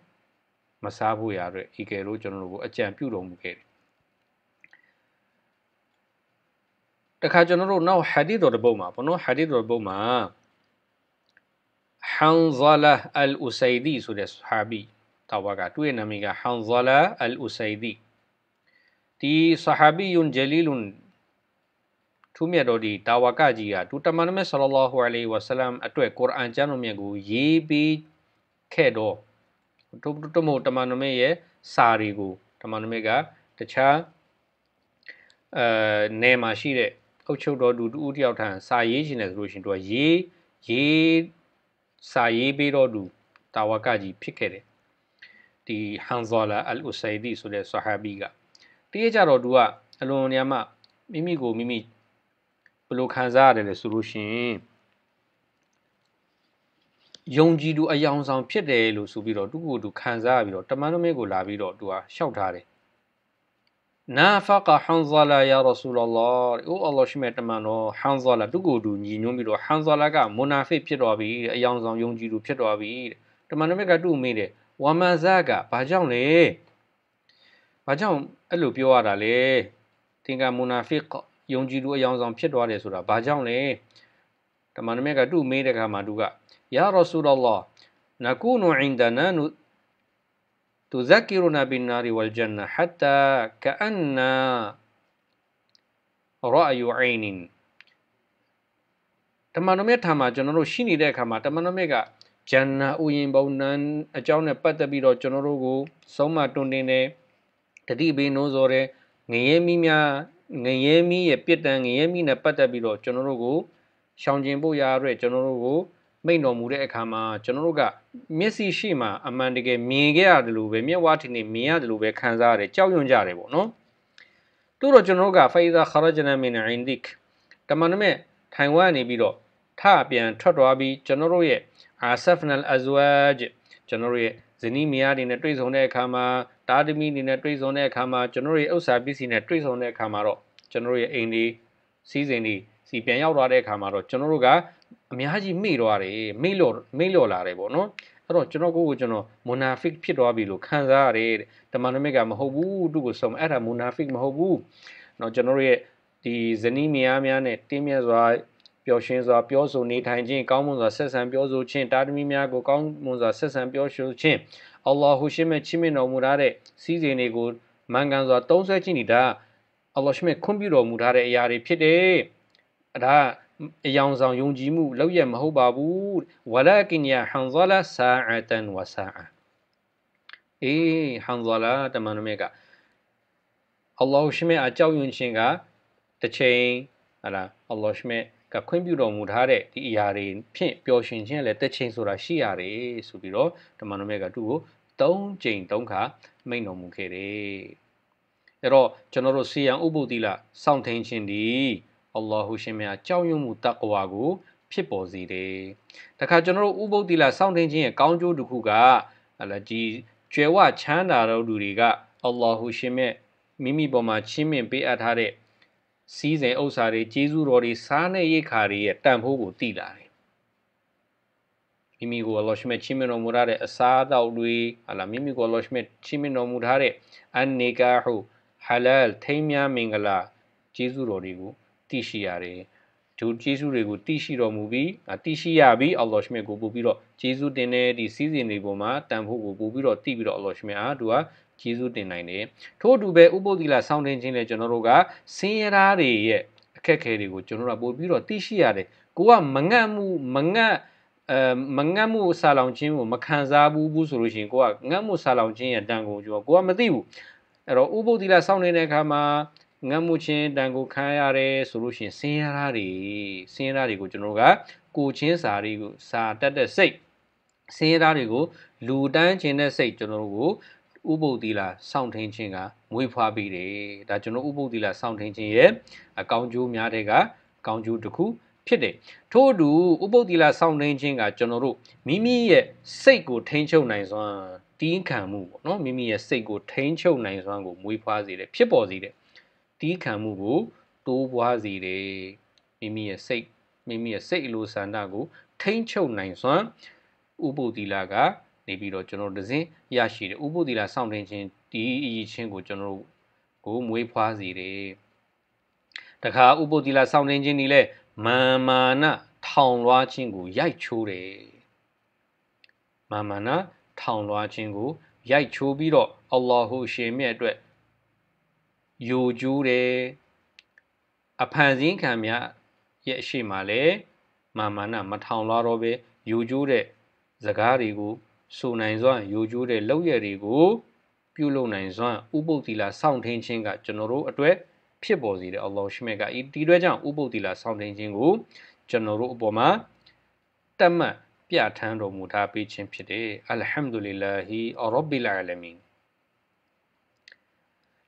မစားဖို့ရတဲ့ဤကဲလို့ကျွန်တော်တို့ကိုအကြံပြုတော်မူခဲ့တယ်တခါကျွန်တော်တို့နောက်ဟာဒီတော်တစ်ပုဒ်မှာဘောနော်ဟာဒီတော်တစ်ပုဒ်မှာဟန်ဇလာအလ်အူဆိုင်ဒီဆိုတဲ့ဆဟာဘီတာဝါကသူ့ရဲ့နာမည်ကဟန်ဇလာအလ်အူဆိုင်ဒီဒီဆဟာဘီယွန်ဂျလီလွန်ထူးမြတ်တော်ဒီတာဝါကကြီးကသူတမန်တော်မြတ်ဆလ္လာလာဟူအလိုင်ဝါဆလမ်အတွက်ကုရ်အာန်ကျမ်းတော်မြတ်ကိုရေးပြီးခဲ့တော့တို့တို့မို့တမန်တော်မြတ်ရဲ့စာတွေကို တမန်တော်မြတ်ကတခြားအဲနယ်မှာရှိတဲ့အုပ်ချုပ်တော်သူတူဦးတယောက်ထံစာရေးခြင်းတယ်ဆိုလို့ရှင်သူကရေးရေးစာရေးပေးတော့သူတာဝကကြီးဖြစ်ခဲ့တယ်ဒီဟန်ဇောလာအယ်အူဆိုင်ဒီဆိုတဲ့ဆဟာဘီကတကယ်ကြတော့သူကအလွန်ညမမိမိကိုမိမိဘလို့ခံစားရတယ်လဲဆိုလို့ရှိရင်ယုံကြည်သူအယောင်ဆောင်ဖြစ်တယ်လို့ဆိုပြီးတော့သူ့ကိုယ်သူခံစားရပြီးတော့တမန်တော်မဲကိုလာပြီးတော့သူကရှောက်ထားတယ်။နာဖကဟန်ဇလာယာရဆူလလာအိုအလ္လာဟ်ရှိမဲ့တမန်တော်ဟန်ဇလာသူ့ကိုယ်သူညီညွတ်ပြီးတော့ဟန်ဇလာကမွနာဖစ်ဖြစ်သွားပြီအယောင်ဆောင်ယုံကြည်သူဖြစ်သွားပြီတမန်တော်မြတ်ကသူ့မိတယ်ဝမန်ဇာကဘာကြောင့်လဲဘာကြောင့်အဲ့လိုပြောရတာလဲသင်ကမွနာဖစ်ယုံကြည်သူအယောင်ဆောင်ဖြစ်သွားတယ်ဆိုတာဘာကြောင့်လဲတမန်တော်မြတ်ကသူ့မိတဲ့ခါမှာသူကယာရဆူလလာနကူနူအင်ဒနာ تذكرنا بالنار والجنة حتى كأن رأي عين တမန်တော်မြတ်ထာမှာကျွန်တော်တို့ရှိနေတဲ့အခါမှာတမန်တော်မြတ်ကဂျန်နာဥယျာဉ်ပုံနံအကြောင်းနဲ့ပတ်သက်ပြီးတော့ကျွန်တော်တို့ကိုဆုံးမတွင်တင်တယ်တတိဘေးနိုးစော်တယ်ငရဲမီးများငရဲမီးရဲ့ပြစ်ဒဏ်ငရဲမီးနဲ့ပတ်သက်ပြီးတော့ကျွန်တော်တို့ကိုရှောင်ကျင်ဖို့ရရတဲ့ကျွန်တော်တို့ကိုမိန်တော်မူတဲ့အခါမှာကျွန်တော်တို့ကမျက်စိရှိမှအမှန်တကယ်မြင်ခဲ့ရတယ်လို့ပဲမျက်ဝါးထင်နေမြင်ရတယ်လို့ပဲခံစားရတယ်ကြောက်ရွံ့ကြတယ်ပေါ့နော်။တို့တော့ကျွန်တော်တို့ကဖိုင်ဇာခရဂျနာမင်အင်ဒစ်တမန်နဲ့ထိုင်ဝမ်နေပြီးတော့ထပြန်ထွက်သွားပြီးကျွန်တော်တို့ရဲ့ asafnal azwaj ကျွန်တော်တို့ရဲ့ဇနီးမယားတွေနဲ့တွေ့ဆုံတဲ့အခါမှာတာသမီတွေနဲ့တွေ့ဆုံတဲ့အခါမှာကျွန်တော်တို့ရဲ့ဥစ္စာပစ္စည်းနဲ့တွေ့ဆုံတဲ့အခါမှာတော့ကျွန်တော်တို့ရဲ့အိမ်တွေစီးစိမ်တွေစီပြန်ရောက်သွားတဲ့အခါမှာတော့ကျွန်တော်တို့ကအများကြီးမေ့သွားတယ်မေ့လော်မေ့လော်လာတယ်ပေါ့နော်အဲ့တော့ကျွန်တော်ကိုကိုကျွန်တော် monafik ဖြစ်သွားပြီလို့ခံစားရတယ်တမန်တော်မြတ်ကမဟုတ်ဘူးသူ့ကိုဆုံးအဲ့ဒါ monafik မဟုတ်ဘူးเนาะကျွန်တော်ရဲ့ဒီဇနီးမယားများနဲ့တင်းမြတ်စွာျော်ရွှင်စွာပြောဆိုနေထိုင်ခြင်းကောင်းမွန်စွာဆက်ဆံပြောဆိုခြင်းတာသမီများကိုကောင်းမွန်စွာဆက်ဆံပြောဆိုခြင်းအလ္လာဟူရှိမဲ့ချီးမြှင့်တော်မူထားတဲ့စည်းစိမ်တွေကိုမန်ကန်စွာတုံးဆွဲခြင်းဤဒါအလ္လာဟ်ရှိမဲ့ခွင့်ပြုတော်မူထားတဲ့အရာတွေဖြစ်တယ်။အဲဒါအယောင်ဆောင်ယုံကြည်မှုလောက်ရမဟုတ်ပါဘူးဝလာကင်ယာဟန်ဇလာဆာအတန်ဝဆာအေးဟန်ဇလာတမန်တော်မြတ်ကအလ္လာဟ်ရှိမဲ့အကြောက်ရွံ့ခြင်းကတစ်ချိန်ဟလာအလ္လာဟ်ရှိမဲ့ကခွင့်ပြုတော်မူထားတဲ့ဒီအရာတွေဖြင့်ပျော်ရွှင်ခြင်းလည်းတစ်ချိန်ဆိုတာရှိရတယ်ဆိုပြီးတော့တမန်တော်မြတ်ကသူ့ကို၃ချိန်၃ခါမိန့်တော်မူခဲ့တယ်။အဲတော့ကျွန်တော်တို့စီယံဥပုသီလစောင့်ထိန်ခြင်းဒီအလ္လာဟူရှင်မြတ်ကြောက်ရွံ့မှုတက္ကဝါကို ဖြစ်ပေါ်စေတယ်။ဒါခါကျွန်တော်တို့ဥပုပ်တိလစောင့်တင်ခြင်းရဲ့ကောင်းကျိုးတစ်ခုကအဲ့ဒီကျွယ်ဝချမ်းသာတော်သူတွေကအလ္လာဟူရှင်မြတ်မိမိပေါ်မှာချင်းမြင့်ပေးအပ်ထားတဲ့စည်းစိမ်ဥစ္စာတွေကျေးဇူးတော်တွေစားနဲ့ရိတ်ခါတွေရဲ့တန်ဖိုးကိုသိလာတယ်။မိမိကိုအလ္လာဟ်ရှင်မြတ်ချင်းမြင့်တော်မူထားတဲ့အစားအသောက်တွေဟာလာမိမိကိုအလ္လာဟ်ရှင်မြတ်ချင်းမြင့်တော်မူထားတဲ့အန်နီကာဟူဟလာလ်ထိမ်းမြားမင်္ဂလာကျေးဇူးတော်တွေကိုသိရှိရတယ်ဒုကျေးဇူးတွေကိုသိရှိတော်မူပြီးသိရှိရပြီးအလ္လာဟ်ရှမေကိုပို့ပြီးတော့ကျေးဇူးတင်တဲ့ဒီစီးစဉ်တွေပေါ်မှာတန်ဖို့ကိုပို့ပြီးတော့သိပြီးတော့အလ္လာဟ်ရှမေအားသူကကျေးဇူးတင်နိုင်တယ်ထို့အတူပဲဥပုသ်သီလဆောင်းတင်ခြင်းလည်းကျွန်တော်တို့ကဆင်းရဲသားတွေရဲ့အခက်အခဲတွေကိုကျွန်တော်တို့ပို့ပြီးတော့သိရှိရတယ်ကိုကမငတ်မှုမငတ်အဲမငတ်မှုဆာလောင်ခြင်းကိုမခံစားဘူးဘူးဆိုလို့ရှိရင်ကိုကငတ်မှုဆာလောင်ခြင်းရဲ့တန်ကိုကျွန်တော်ကိုကမသိဘူးအဲ့တော့ဥပုသ်သီလဆောင်းနေတဲ့အခါမှာငတ်မှုချင်းတန်ကိုခံရတယ်ဆိုလို့ရှိရင်ဆင်းရဲတာတွေဆင်းရဲတာတွေကိုကျွန်တော်တို့ကကိုချင်းစာတွေကိုစာတတ်တဲ့စိတ်ဆင်းရဲတာတွေကိုလူတန်းခြင်းတဲ့စိတ်ကျွန်တော်တို့ကိုဥပုပ်သီလာစောင့်ထင်းခြင်းကမွေးဖွားပြီးတယ်ဒါကျွန်တော်ဥပုပ်သီလာစောင့်ထင်းခြင်းရဲ့အကောင်းကျိုးများတဲ့ကအကောင်းကျိုးတစ်ခုဖြစ်တယ်ထို့အတူဥပုပ်သီလာစောင့်ထင်းခြင်းကကျွန်တော်တို့မိမိရဲ့စိတ်ကိုထိန်းချုပ်နိုင်စွမ်းတင်းခံမှုပေါ့နော်မိမိရဲ့စိတ်ကိုထိန်းချုပ်နိုင်စွမ်းကိုမွေးဖွားစေတယ်ဖြစ်ပေါ်စေတယ်တီးခံမှုကိုတိုးပွားစေတယ်မိမိရဲ့စိတ်မိမိရဲ့စိတ်အလိုဆန္ဒကို ထိမ့်ချုပ်နိုင်စွမ်းဥပုသီလာက နေပြီးတော့ကျွန်တော်တို့ဒဇင်းရရှိတယ်ဥပုသီလာစောင့်တင်ခြင်းဒီအရေးချင်းကိုကျွန်တော်တို့ကိုမွေးဖွားစေတယ်တခါဥပုသီလာစောင့်တင်ခြင်းဒီလဲမာမာနထောင်လွှားခြင်းကိုရိုက်ချိုးတယ်မာမာနထောင်လွှားခြင်းကိုရိုက်ချိုးပြီးတော့အလ္လာဟူရှင်မြတ်အတွက်ယိုကျူးတယ်အဖန်ဆင်းခံများရဲ့အရှိမှလည်းမာမာနမထောင်လာတော့ပဲယိုကျူးတဲ့ဇကားတွေကိုဆိုနိုင်စွမ်းယိုကျိုးတဲ့လောက်ရည်တွေကိုပြုလုပ်နိုင်စွမ်းဥပုပ်တိလာစောင့်ထင်းခြင်းကကျွန်တော်တို့အတွက်ဖြစ်ပေါ်စေတဲ့အော်လောရှိမေကဤတီတွဲကြောင့်ဥပုပ်တိလာစောင့်ထင်းခြင်းကိုကျွန်တော်တို့အပေါ်မှာတတ်မှတ်ပြထမ်းတော်မူထားပေးခြင်းဖြစ်တယ်အလ်ဟမ်ဒူလ illah အရဘ်ဘီလ်အာလမင်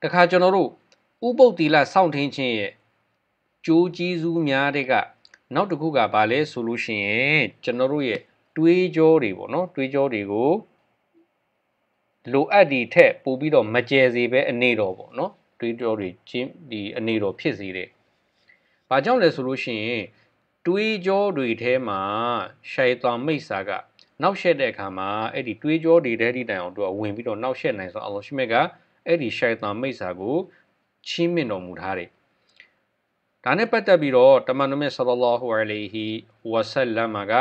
တခါကျွန်တော်တို့ဥပုပ်တီလစောင့်ထင်းခြင်းရဲ့ကြိုးကြီးစုများတဲ့ကနောက်တစ်ခုကဘာလဲဆိုလို့ရှိရင်ကျွန်တော်တို့ရဲ့တွေးကြောတွေပေါ့နော် တွေးကြောတွေကိုလိုအပ်ဒီထက်ပိုပြီးတော့မကျယ်စေပဲအနေတော်ပေါ့နော်တွေးကြောတွေချင်းဒီအနေတော်ဖြစ်စေတဲ့ဘာကြောင့်လဲဆိုလို့ရှိရင်တွေးကြောတွေထဲမှာရှိုင်တောင်မိတ်စာကနောက်ဆက်တဲ့အခါမှာအဲ့ဒီတွေးကြောတွေတဲ့ဒီတိုင်အောင်သူကဝင်ပြီးတော့နောက်ဆက်နိုင်ဆိုအောင်လို့ရှိမဲ့ကအဲ့ဒီရှိုင်တောင်မိတ်စာကိုချီးမြှင့်တော်မူထားတယ်။ဒါနဲ့ပတ်သက်ပြီးတော့တမန်တော်မြတ်ဆလလောဟူအလัยဟီဝဆလမ်က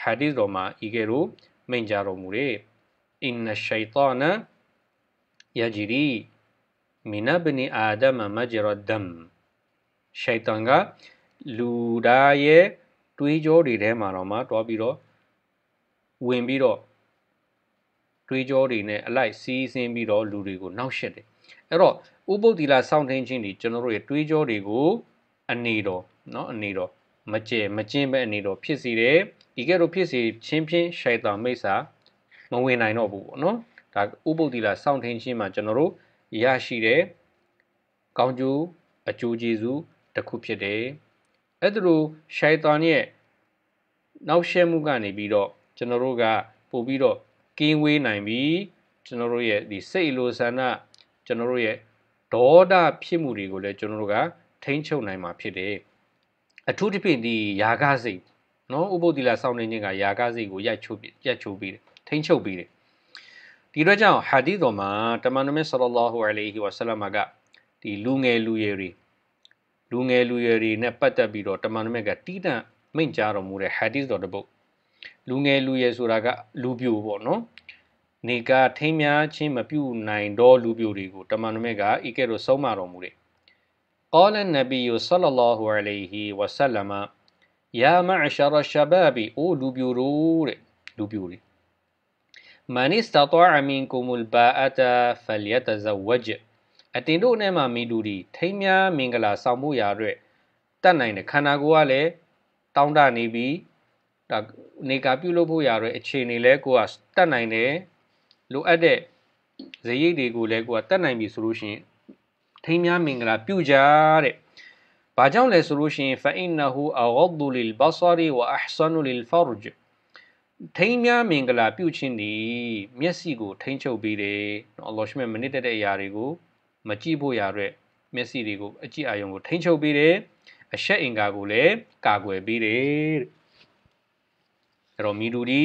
ဟာဒီသ်တော်မှာဤကဲ့သို့မိန့်ကြားတော်မူတယ်။အင်နရှိုင်တာနယဂျရီမင်နဘနီအာဒမမဂျရဒမ်ရှိုင်တန်ကလူသားရဲ့တွေးကြောတွေထဲမှာတော့မှတွားပြီးတော့ဝင်ပြီးတော့တွေးကြောတွေနဲ့အလိုက်စီးဆင်းပြီးတော့လူတွေကိုနှောက်ရှက်တယ်အဲ့တော့ဥပုပ်သီလစောင့်ထိန်ခြင်းဒီကျွန်တော်တို့ရဲ့တွေးကြောတွေကိုအနေတော်เนาะအနေတော်မကျဲမကျင်းပဲအနေတော်ဖြစ်စီတယ်ဒီကဲ့သို့ဖြစ်စီချင်းဖြင့်ရှိုက်တာမိစ္ဆာမဝင်နိုင်တော့ဘူးပေါ့နော်ဒါဥပုပ်တိလာစောင့်ထိန်ခြင်းမှာကျွန်တော်တို့ရရှိတဲ့ကောင်းကျိုးအကျိုးကျေးဇူးတစ်ခုဖြစ်တယ်အဲ့ဒါလိုရှိုက်တာရဲ့နောက်ရှဲမှုကနေပြီးတော့ကျွန်တော်တို့ကပို့ပြီးတော့ကင်းဝေးနိုင်ပြီးကျွန်တော်တို့ရဲ့ဒီစိတ်လိုဆန္ဒကျွန်တော်တို့ရဲ့ဒေါသဖြစ်မှုတွေကိုလည်းကျွန်တော်တို့ကထိန်းချုပ်နိုင်မှာဖြစ်တယ်အထူးသဖြင့်ဒီယာကစိတ်နော်ဥပုသ္တိလစောင့်နေခြင်းကယာကစိတ်ကိုရိုက်ချိုးပြရက်ချိုးပြီးတယ်ထိန်းချုပ်ပြီးတယ်ဒီတော့ကြောင့်ဟာဒီတော်မှာတမန်တော်မြတ်ဆလ္လာဟူအလိုင်းဟီဝါဆလမ်ကဒီလူငယ်လူရွယ်တွေလူငယ်လူရွယ်တွေနဲ့ပတ်သက်ပြီးတော့တမန်တော်မြတ်ကတီးတန့်မိန့်ကြားတော်မူတဲ့ဟာဒီသ်တော်တစ်ပုဒ်လူငယ်လူရွယ်ဆိုတာကလူပြိုပေါ့နော်နေကထိမ်းများချင်းမပြုနိုင်သောလူပြိုတွေကိုတမန်တော်မြတ်ကဤကဲ့သို့ဆုံးမတော်မူတယ်။ قال النبي صلى الله عليه وسلم يا معشر الشباب အိုလူပြိုတို့တဲ့လူပြိုတွေ من استطاع منكم الباءة فليتزوج အတင်တို့နဲ့မှမိလူတွေထိမ်းများမင်္ဂလာဆောင်မှုရာအတွက်တတ်နိုင်တဲ့ခန္ဓာကိုယ်ကလည်းတောင်းတနေပြီးဒါနေကပြုလုပ်ဖို့ရာအတွက်အခြေအနေလဲကိုကတတ်နိုင်တယ်လိုအပ်တဲ့ဇယိတ်တွေကိုလည်းကိုကတတ်နိုင်ပြီဆိုလို့ရှိရင်ထိမ်းများမင်္ဂလာပြုကြတဲ့။ဘာကြောင့်လဲဆိုလို့ရှိရင် فإنه أغض للبصر وأحسن للفرج ထိမ်းများမင်္ဂလာပြုခြင်းဒီမျက်စိကို ထိမ်းချုပ်ပေးတယ်။အလ္လာဟ်ရှင်မနစ်တဲ့အရာတွေကိုမကြည့်ဖို့ရတဲ့မျက်စိတွေကိုအကြည့်အာရုံကို ထိန်းချုပ်ပေးတယ်အဆက်အင်္ကာကိုလည်းကာကွယ်ပေးတယ်တဲ့အဲ့တော့မီတူဒီ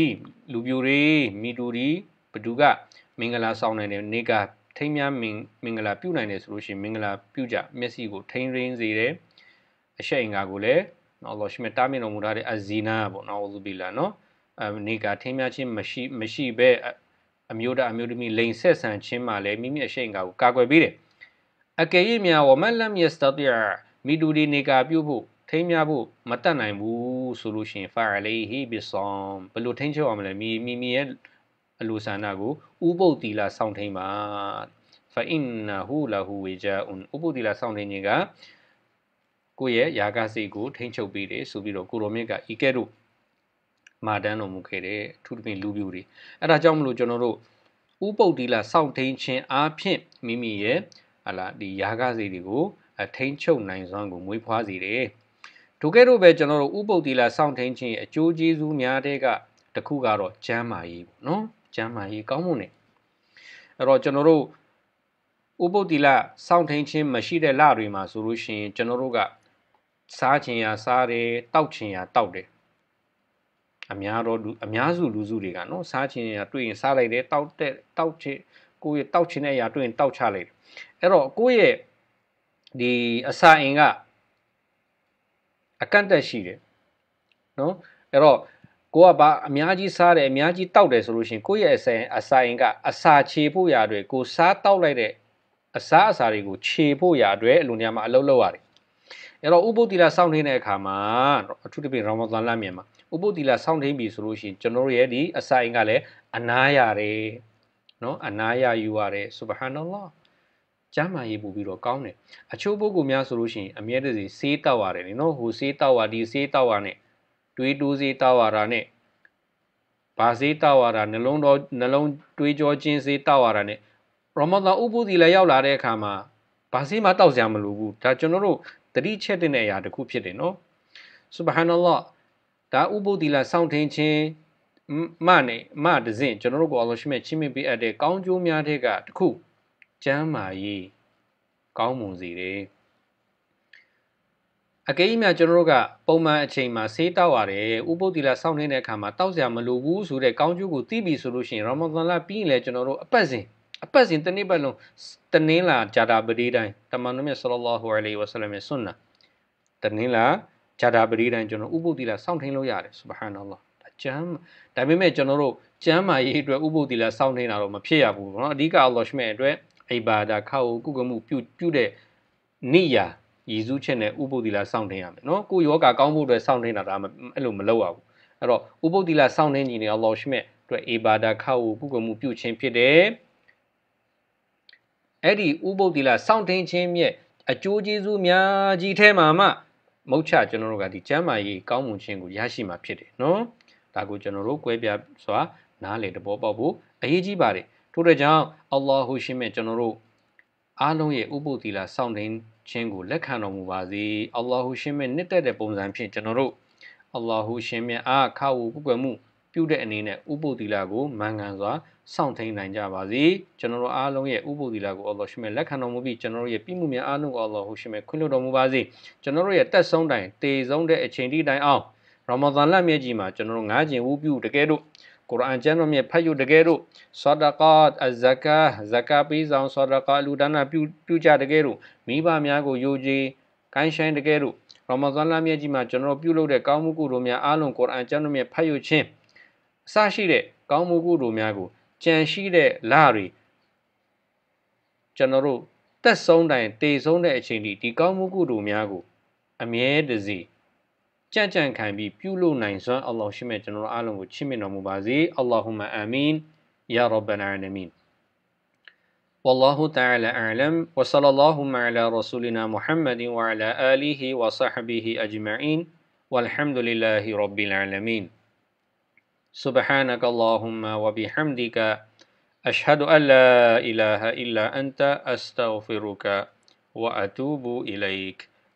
လူပြိုတွေမီတူဒီဘသူကမင်္ဂလာဆောင်နိုင်တယ်နေက ထိမ်းများမင်္ဂလာပြုနိုင်တယ်ဆိုလို့ရှိရင်မင်္ဂလာပြုကြမျက်စိကိုထိန်းရင်းစေတယ်အရှိန်ကာကိုလည်းနော်လောရှိမတားမြင်တော်မူထားတဲ့အဇီနာပေါ့နော်ဝဇူဘီလာနော်အနေကထင်းများခြင်းမရှိမရှိပဲအမျိုးသားအမျိုးသမီးလိန်ဆက်ဆံခြင်းမှလည်းမိမိအရှိန်ကာကိုကာကွယ်ပေးတယ်အကယ်၍များဝမလမ်ယစတတယာမိတူဒီနေကပြုဖို့ထိမ်းများဖို့မတတ်နိုင်ဘူးဆိုလို့ရှိရင်ဖာလေးဟီဘီဆောင်ဘယ်လိုထိန်းချုပ်အောင်လဲမိမိရဲ့အလိုဆန္ဒကို ဥပုတ်တီလာစောင့်ထိန်ပါဖအင်နာဟူလာဟူဝေဂျာအွန်ဥပုတ်တီလာစောင့်ထိန်ခြင်းကကိုယ့်ရဲ့ယာကစိတ်ကိုထိမ့်ချုပ်ပေးတယ်ဆိုပြီးတော့ကိုလိုမြင့်ကဤကဲ့သို့မာတန်းတော်မူခဲ့တယ်အထူးသဖြင့်လူပြူတွေအဲ့ဒါကြောင့်မလို့ကျွန်တော်တို့ဥပုတ်တီလာစောင့်ထိန်ခြင်းအားဖြင့်မိမိရဲ့ဟလာဒီယာကစိတ်တွေကိုထိမ့်ချုပ်နိုင်စွမ်းကိုမွေးဖွားစေတယ်ိုကဲ့သို့ပဲကျွန်တော်တို့ဥပုပ်တီလာစောင့်ထိန်ခြင်းအကျိုးကျေးဇူးများတဲ့ကတခုကတော့ကျမ်းမာရေးပေါ့နော်ကျမ်းမာရေးကောင်းမှုနဲ့အဲ့တော့ကျွန်တော်တို့ဥပုပ်တိလစောင့်ထိန်ခြင်းမရှိတဲ့လတွေမှာဆိုလို့ရှိရင်ကျွန်တော်တို့ကစားခြင်းရာစားတယ်တောက်ခြင်းရာတောက်တယ်အများတော့လူအများစုလူစုတွေကနော်စားခြင်းရာတွေ့ရင်စားလိုက်တယ်တောက်တဲ့တောက်ခြင်းကိုယ့်ရဲ့တောက်ခြင်းတဲ့အရာတွေ့ရင်တောက်ချလိုက်တယ်အဲ့တော့ကိုယ့်ရဲ့ဒီအစာအိမ်ကအကန့်အသတ်ရှိတယ်နော်အဲ့တော့ကိုကဘာအများကြီးစားတယ်အများကြီးတောက်တယ်ဆိုလို့ရှိရင်ကိုယ့်ရဲ့အဆိုင်အဆိုင်ကအစာခြေဖို့ရာတွေကိုစားတောက်လိုက်တဲ့အစာအစာတွေကိုခြေဖို့ရာတွေအလိုနေရာမှာအလုပ်လုပ်ရတယ်အဲ့တော့ဥပုသ္တိလစောင့်နေတဲ့အခါမှာအထူးသဖြင့်ရမဇန်လမြန်မှာဥပုသ္တိလစောင့်နေပြီဆိုလို့ရှိရင်ကျွန်တော်ရဲ့ဒီအဆိုင်ကလည်းအနာရတယ်နော်အနာရယူရတယ်ဆုဘဟာနလာကျမ်းမာရေးပို့ပြီးတော့ကောင်းတယ်အချို့ပုဂ္ဂိုလ်များဆိုလို့ရှိရင်အမြဲတစေဆေးတောက်ရတယ်နော်ဟိုဆေးတောက်ရဒီဆေးတောက်ရနဲ့တွေးတိုးစေးတာဝါတာနဲ့ဘာစေးတာဝါတာနှလုံးတော်နှလုံးတွေးကြောခြင်းစေးတာဝါတာနဲ့ရမဒန်ဥပုသီလည်းရောက်လာတဲ့အခါမှာဘာစေးမှတောက်စရာမလိုဘူးဒါကျွန်တော်တို့တတိချက်တင်တဲ့အရာတစ်ခုဖြစ်တယ်နော်ဆုဘဟာနလဒါဥပုသီလည်းစောင့်ထင်ခြင်းမနဲ့မတစဉ်ကျွန်တော်တို့ကိုအလ္လာဟ်ရှိမဲ့ချင်းမြင့်ပေးအပ်တဲ့ကောင်းကျိုးများတဲ့ကတခုကျမ်းမာရေးကောင်းမွန်စေတယ်အကယ်၍များကျွန်တော်တို့ကပုံမှန်အချိန်မှာဆေးတောက်ရတယ်ဥပုပ်တိလာစောင့်နေတဲ့အခါမှာတောက်စရာမလိုဘူးဆိုတဲ့ကောင်းကျိုးကိုသိပြီဆိုလို့ရှိရင်ရာမဒန်လပြီးရင်လည်းကျွန်တော်တို့အပတ်စဉ်အပတ်စဉ်တစ်နှစ်ပတ်လုံးတနင်္လာဂျာတာပတိတိုင်းတမန်တော်မြတ်ဆလလောဟူအလိဝဆလမ်ရဲ့ဆွန်နာတနင်္လာဂျာတာပတိတိုင်းကျွန်တော်ဥပုပ်တိလာစောင့်ထိန်လို့ရတယ်ဆုဘဟာန Allah ကျမ်းဒါပေမဲ့ကျွန်တော်တို့ကျမ်းမာရေးအတွက်ဥပုပ်တိလာစောင့်နေတာတော့မဖြစ်ရဘူးเนาะအဓိကအော်လော်ရှ်မဲ့အတွက်အိဘာဒါခောက်ကိုကုကမှုပြုပြုတဲ့နိယာရည်စူးချက်နဲ့ဥပုသ္တိလစောင့်တင်ရမယ်နော်ကိုယောဂကောင်းဖို့အတွက်စောင့်တင်တာဒါမှအဲ့လိုမလုပ်ရဘူးအဲ့တော့ဥပုသ္တိလစောင့်တင်ညီနေအောင်လို့ရှိမဲ့အတွက်အေဘာဒခါဝပုဂ္ဂမှုပြုခြင်းဖြစ်တယ်အဲ့ဒီဥပုသ္တိလစောင့်တင်ခြင်းမြဲ့အကျိုးကျေးဇူးများကြီးထဲမှာမှမုတ်ချကျွန်တော်တို့ကဒီကျမ်းမာရေးကောင်းမွန်ခြင်းကိုရရှိမှာဖြစ်တယ်နော်ဒါကိုကျွန်တော်တို့ကွဲပြားစွာနားလည်တဘောပေါက်ဖို့အရေးကြီးပါတယ်ထို့တဲ့ကြောင့်အလ္လာဟူရှိမဲ့ကျွန်တော်တို့အားလုံးရဲ့ဥပုသ္တိလစောင့်တင်ခြင်းကိုလက်ခံတော်မူပါစေ။အလ္လာဟူရှင်မြတ်နှစ်သက်တဲ့ပုံစံဖြင့်ကျွန်တော်တို့အလ္လာဟူရှင်မြတ်အားခါဝူကုကွယ်မှုပြုတဲ့အနေနဲ့ဥပုသီလာကိုမန်ကန်စွာစောင့်ထိန်နိုင်ကြပါစေ။ကျွန်တော်တို့အားလုံးရဲ့ဥပုသီလာကိုအလ္လာဟူရှင်မြတ်လက်ခံတော်မူပြီးကျွန်တော်တို့ရဲ့ပြည့်မှုများအားလုံးကိုအလ္လာဟူရှင်မြတ်ခွင့်လွှတ်တော်မူပါစေ။ကျွန်တော်တို့ရဲ့တက်ဆုံးတိုင်းတေဆုံးတဲ့အချိန်တိတိုင်းအောင်ရမဒန်လမြတ်ကြီးမှာကျွန်တော်တို့ငါးကျင်ဝူးပြုတကယ်တော့ကုရ်အာန်ကျမ်းတော်မြတ်ဖတ်ယူတကယ်လို့ဆဒကာတ်အဇကာဇကာပေးဆောင်ဆဒကာလူဒါနာပြုပြုကြတကယ်လို့မိဘများကိုယိုကြည်ကိုင်းဆိုင်တကယ်လို့ရမဇန်လမြတ်ကြီးမှာကျွန်တော်ပြုလုပ်တဲ့ကောင်းမှုကုသိုလ်များအားလုံးကုရ်အာန်ကျမ်းတော်မြတ်ဖတ်ယူခြင်းအစရှိတဲ့ကောင်းမှုကုသိုလ်များကိုကြံရှိတဲ့လတွေကျွန်တော်တို့တက်ဆုံးတိုင်းတေဆုံးတဲ့အချိန်ဒီဒီကောင်းမှုကုသိုလ်များကို အမြဲတစေကြံ့ကြံ့ခံပြီးပြုလုပ်နိုင်စွမ်းအလ္လာဟ်ရှိမဲ့ကျွန်တော်တို့အားလုံးကိုချီးမြှင့်တော်မူပါစေအလ္လာဟူမအာမင်ယာရဗ်ဘနာအမင် والله تعالى أعلم وصلى الله على رسولنا محمد وعلى آله وصحبه أجمعين والحمد لله رب العالمين سبحانك اللهم وبحمدك أشهد أن لا إله إلا أنت أستغفرك وأتوب إليك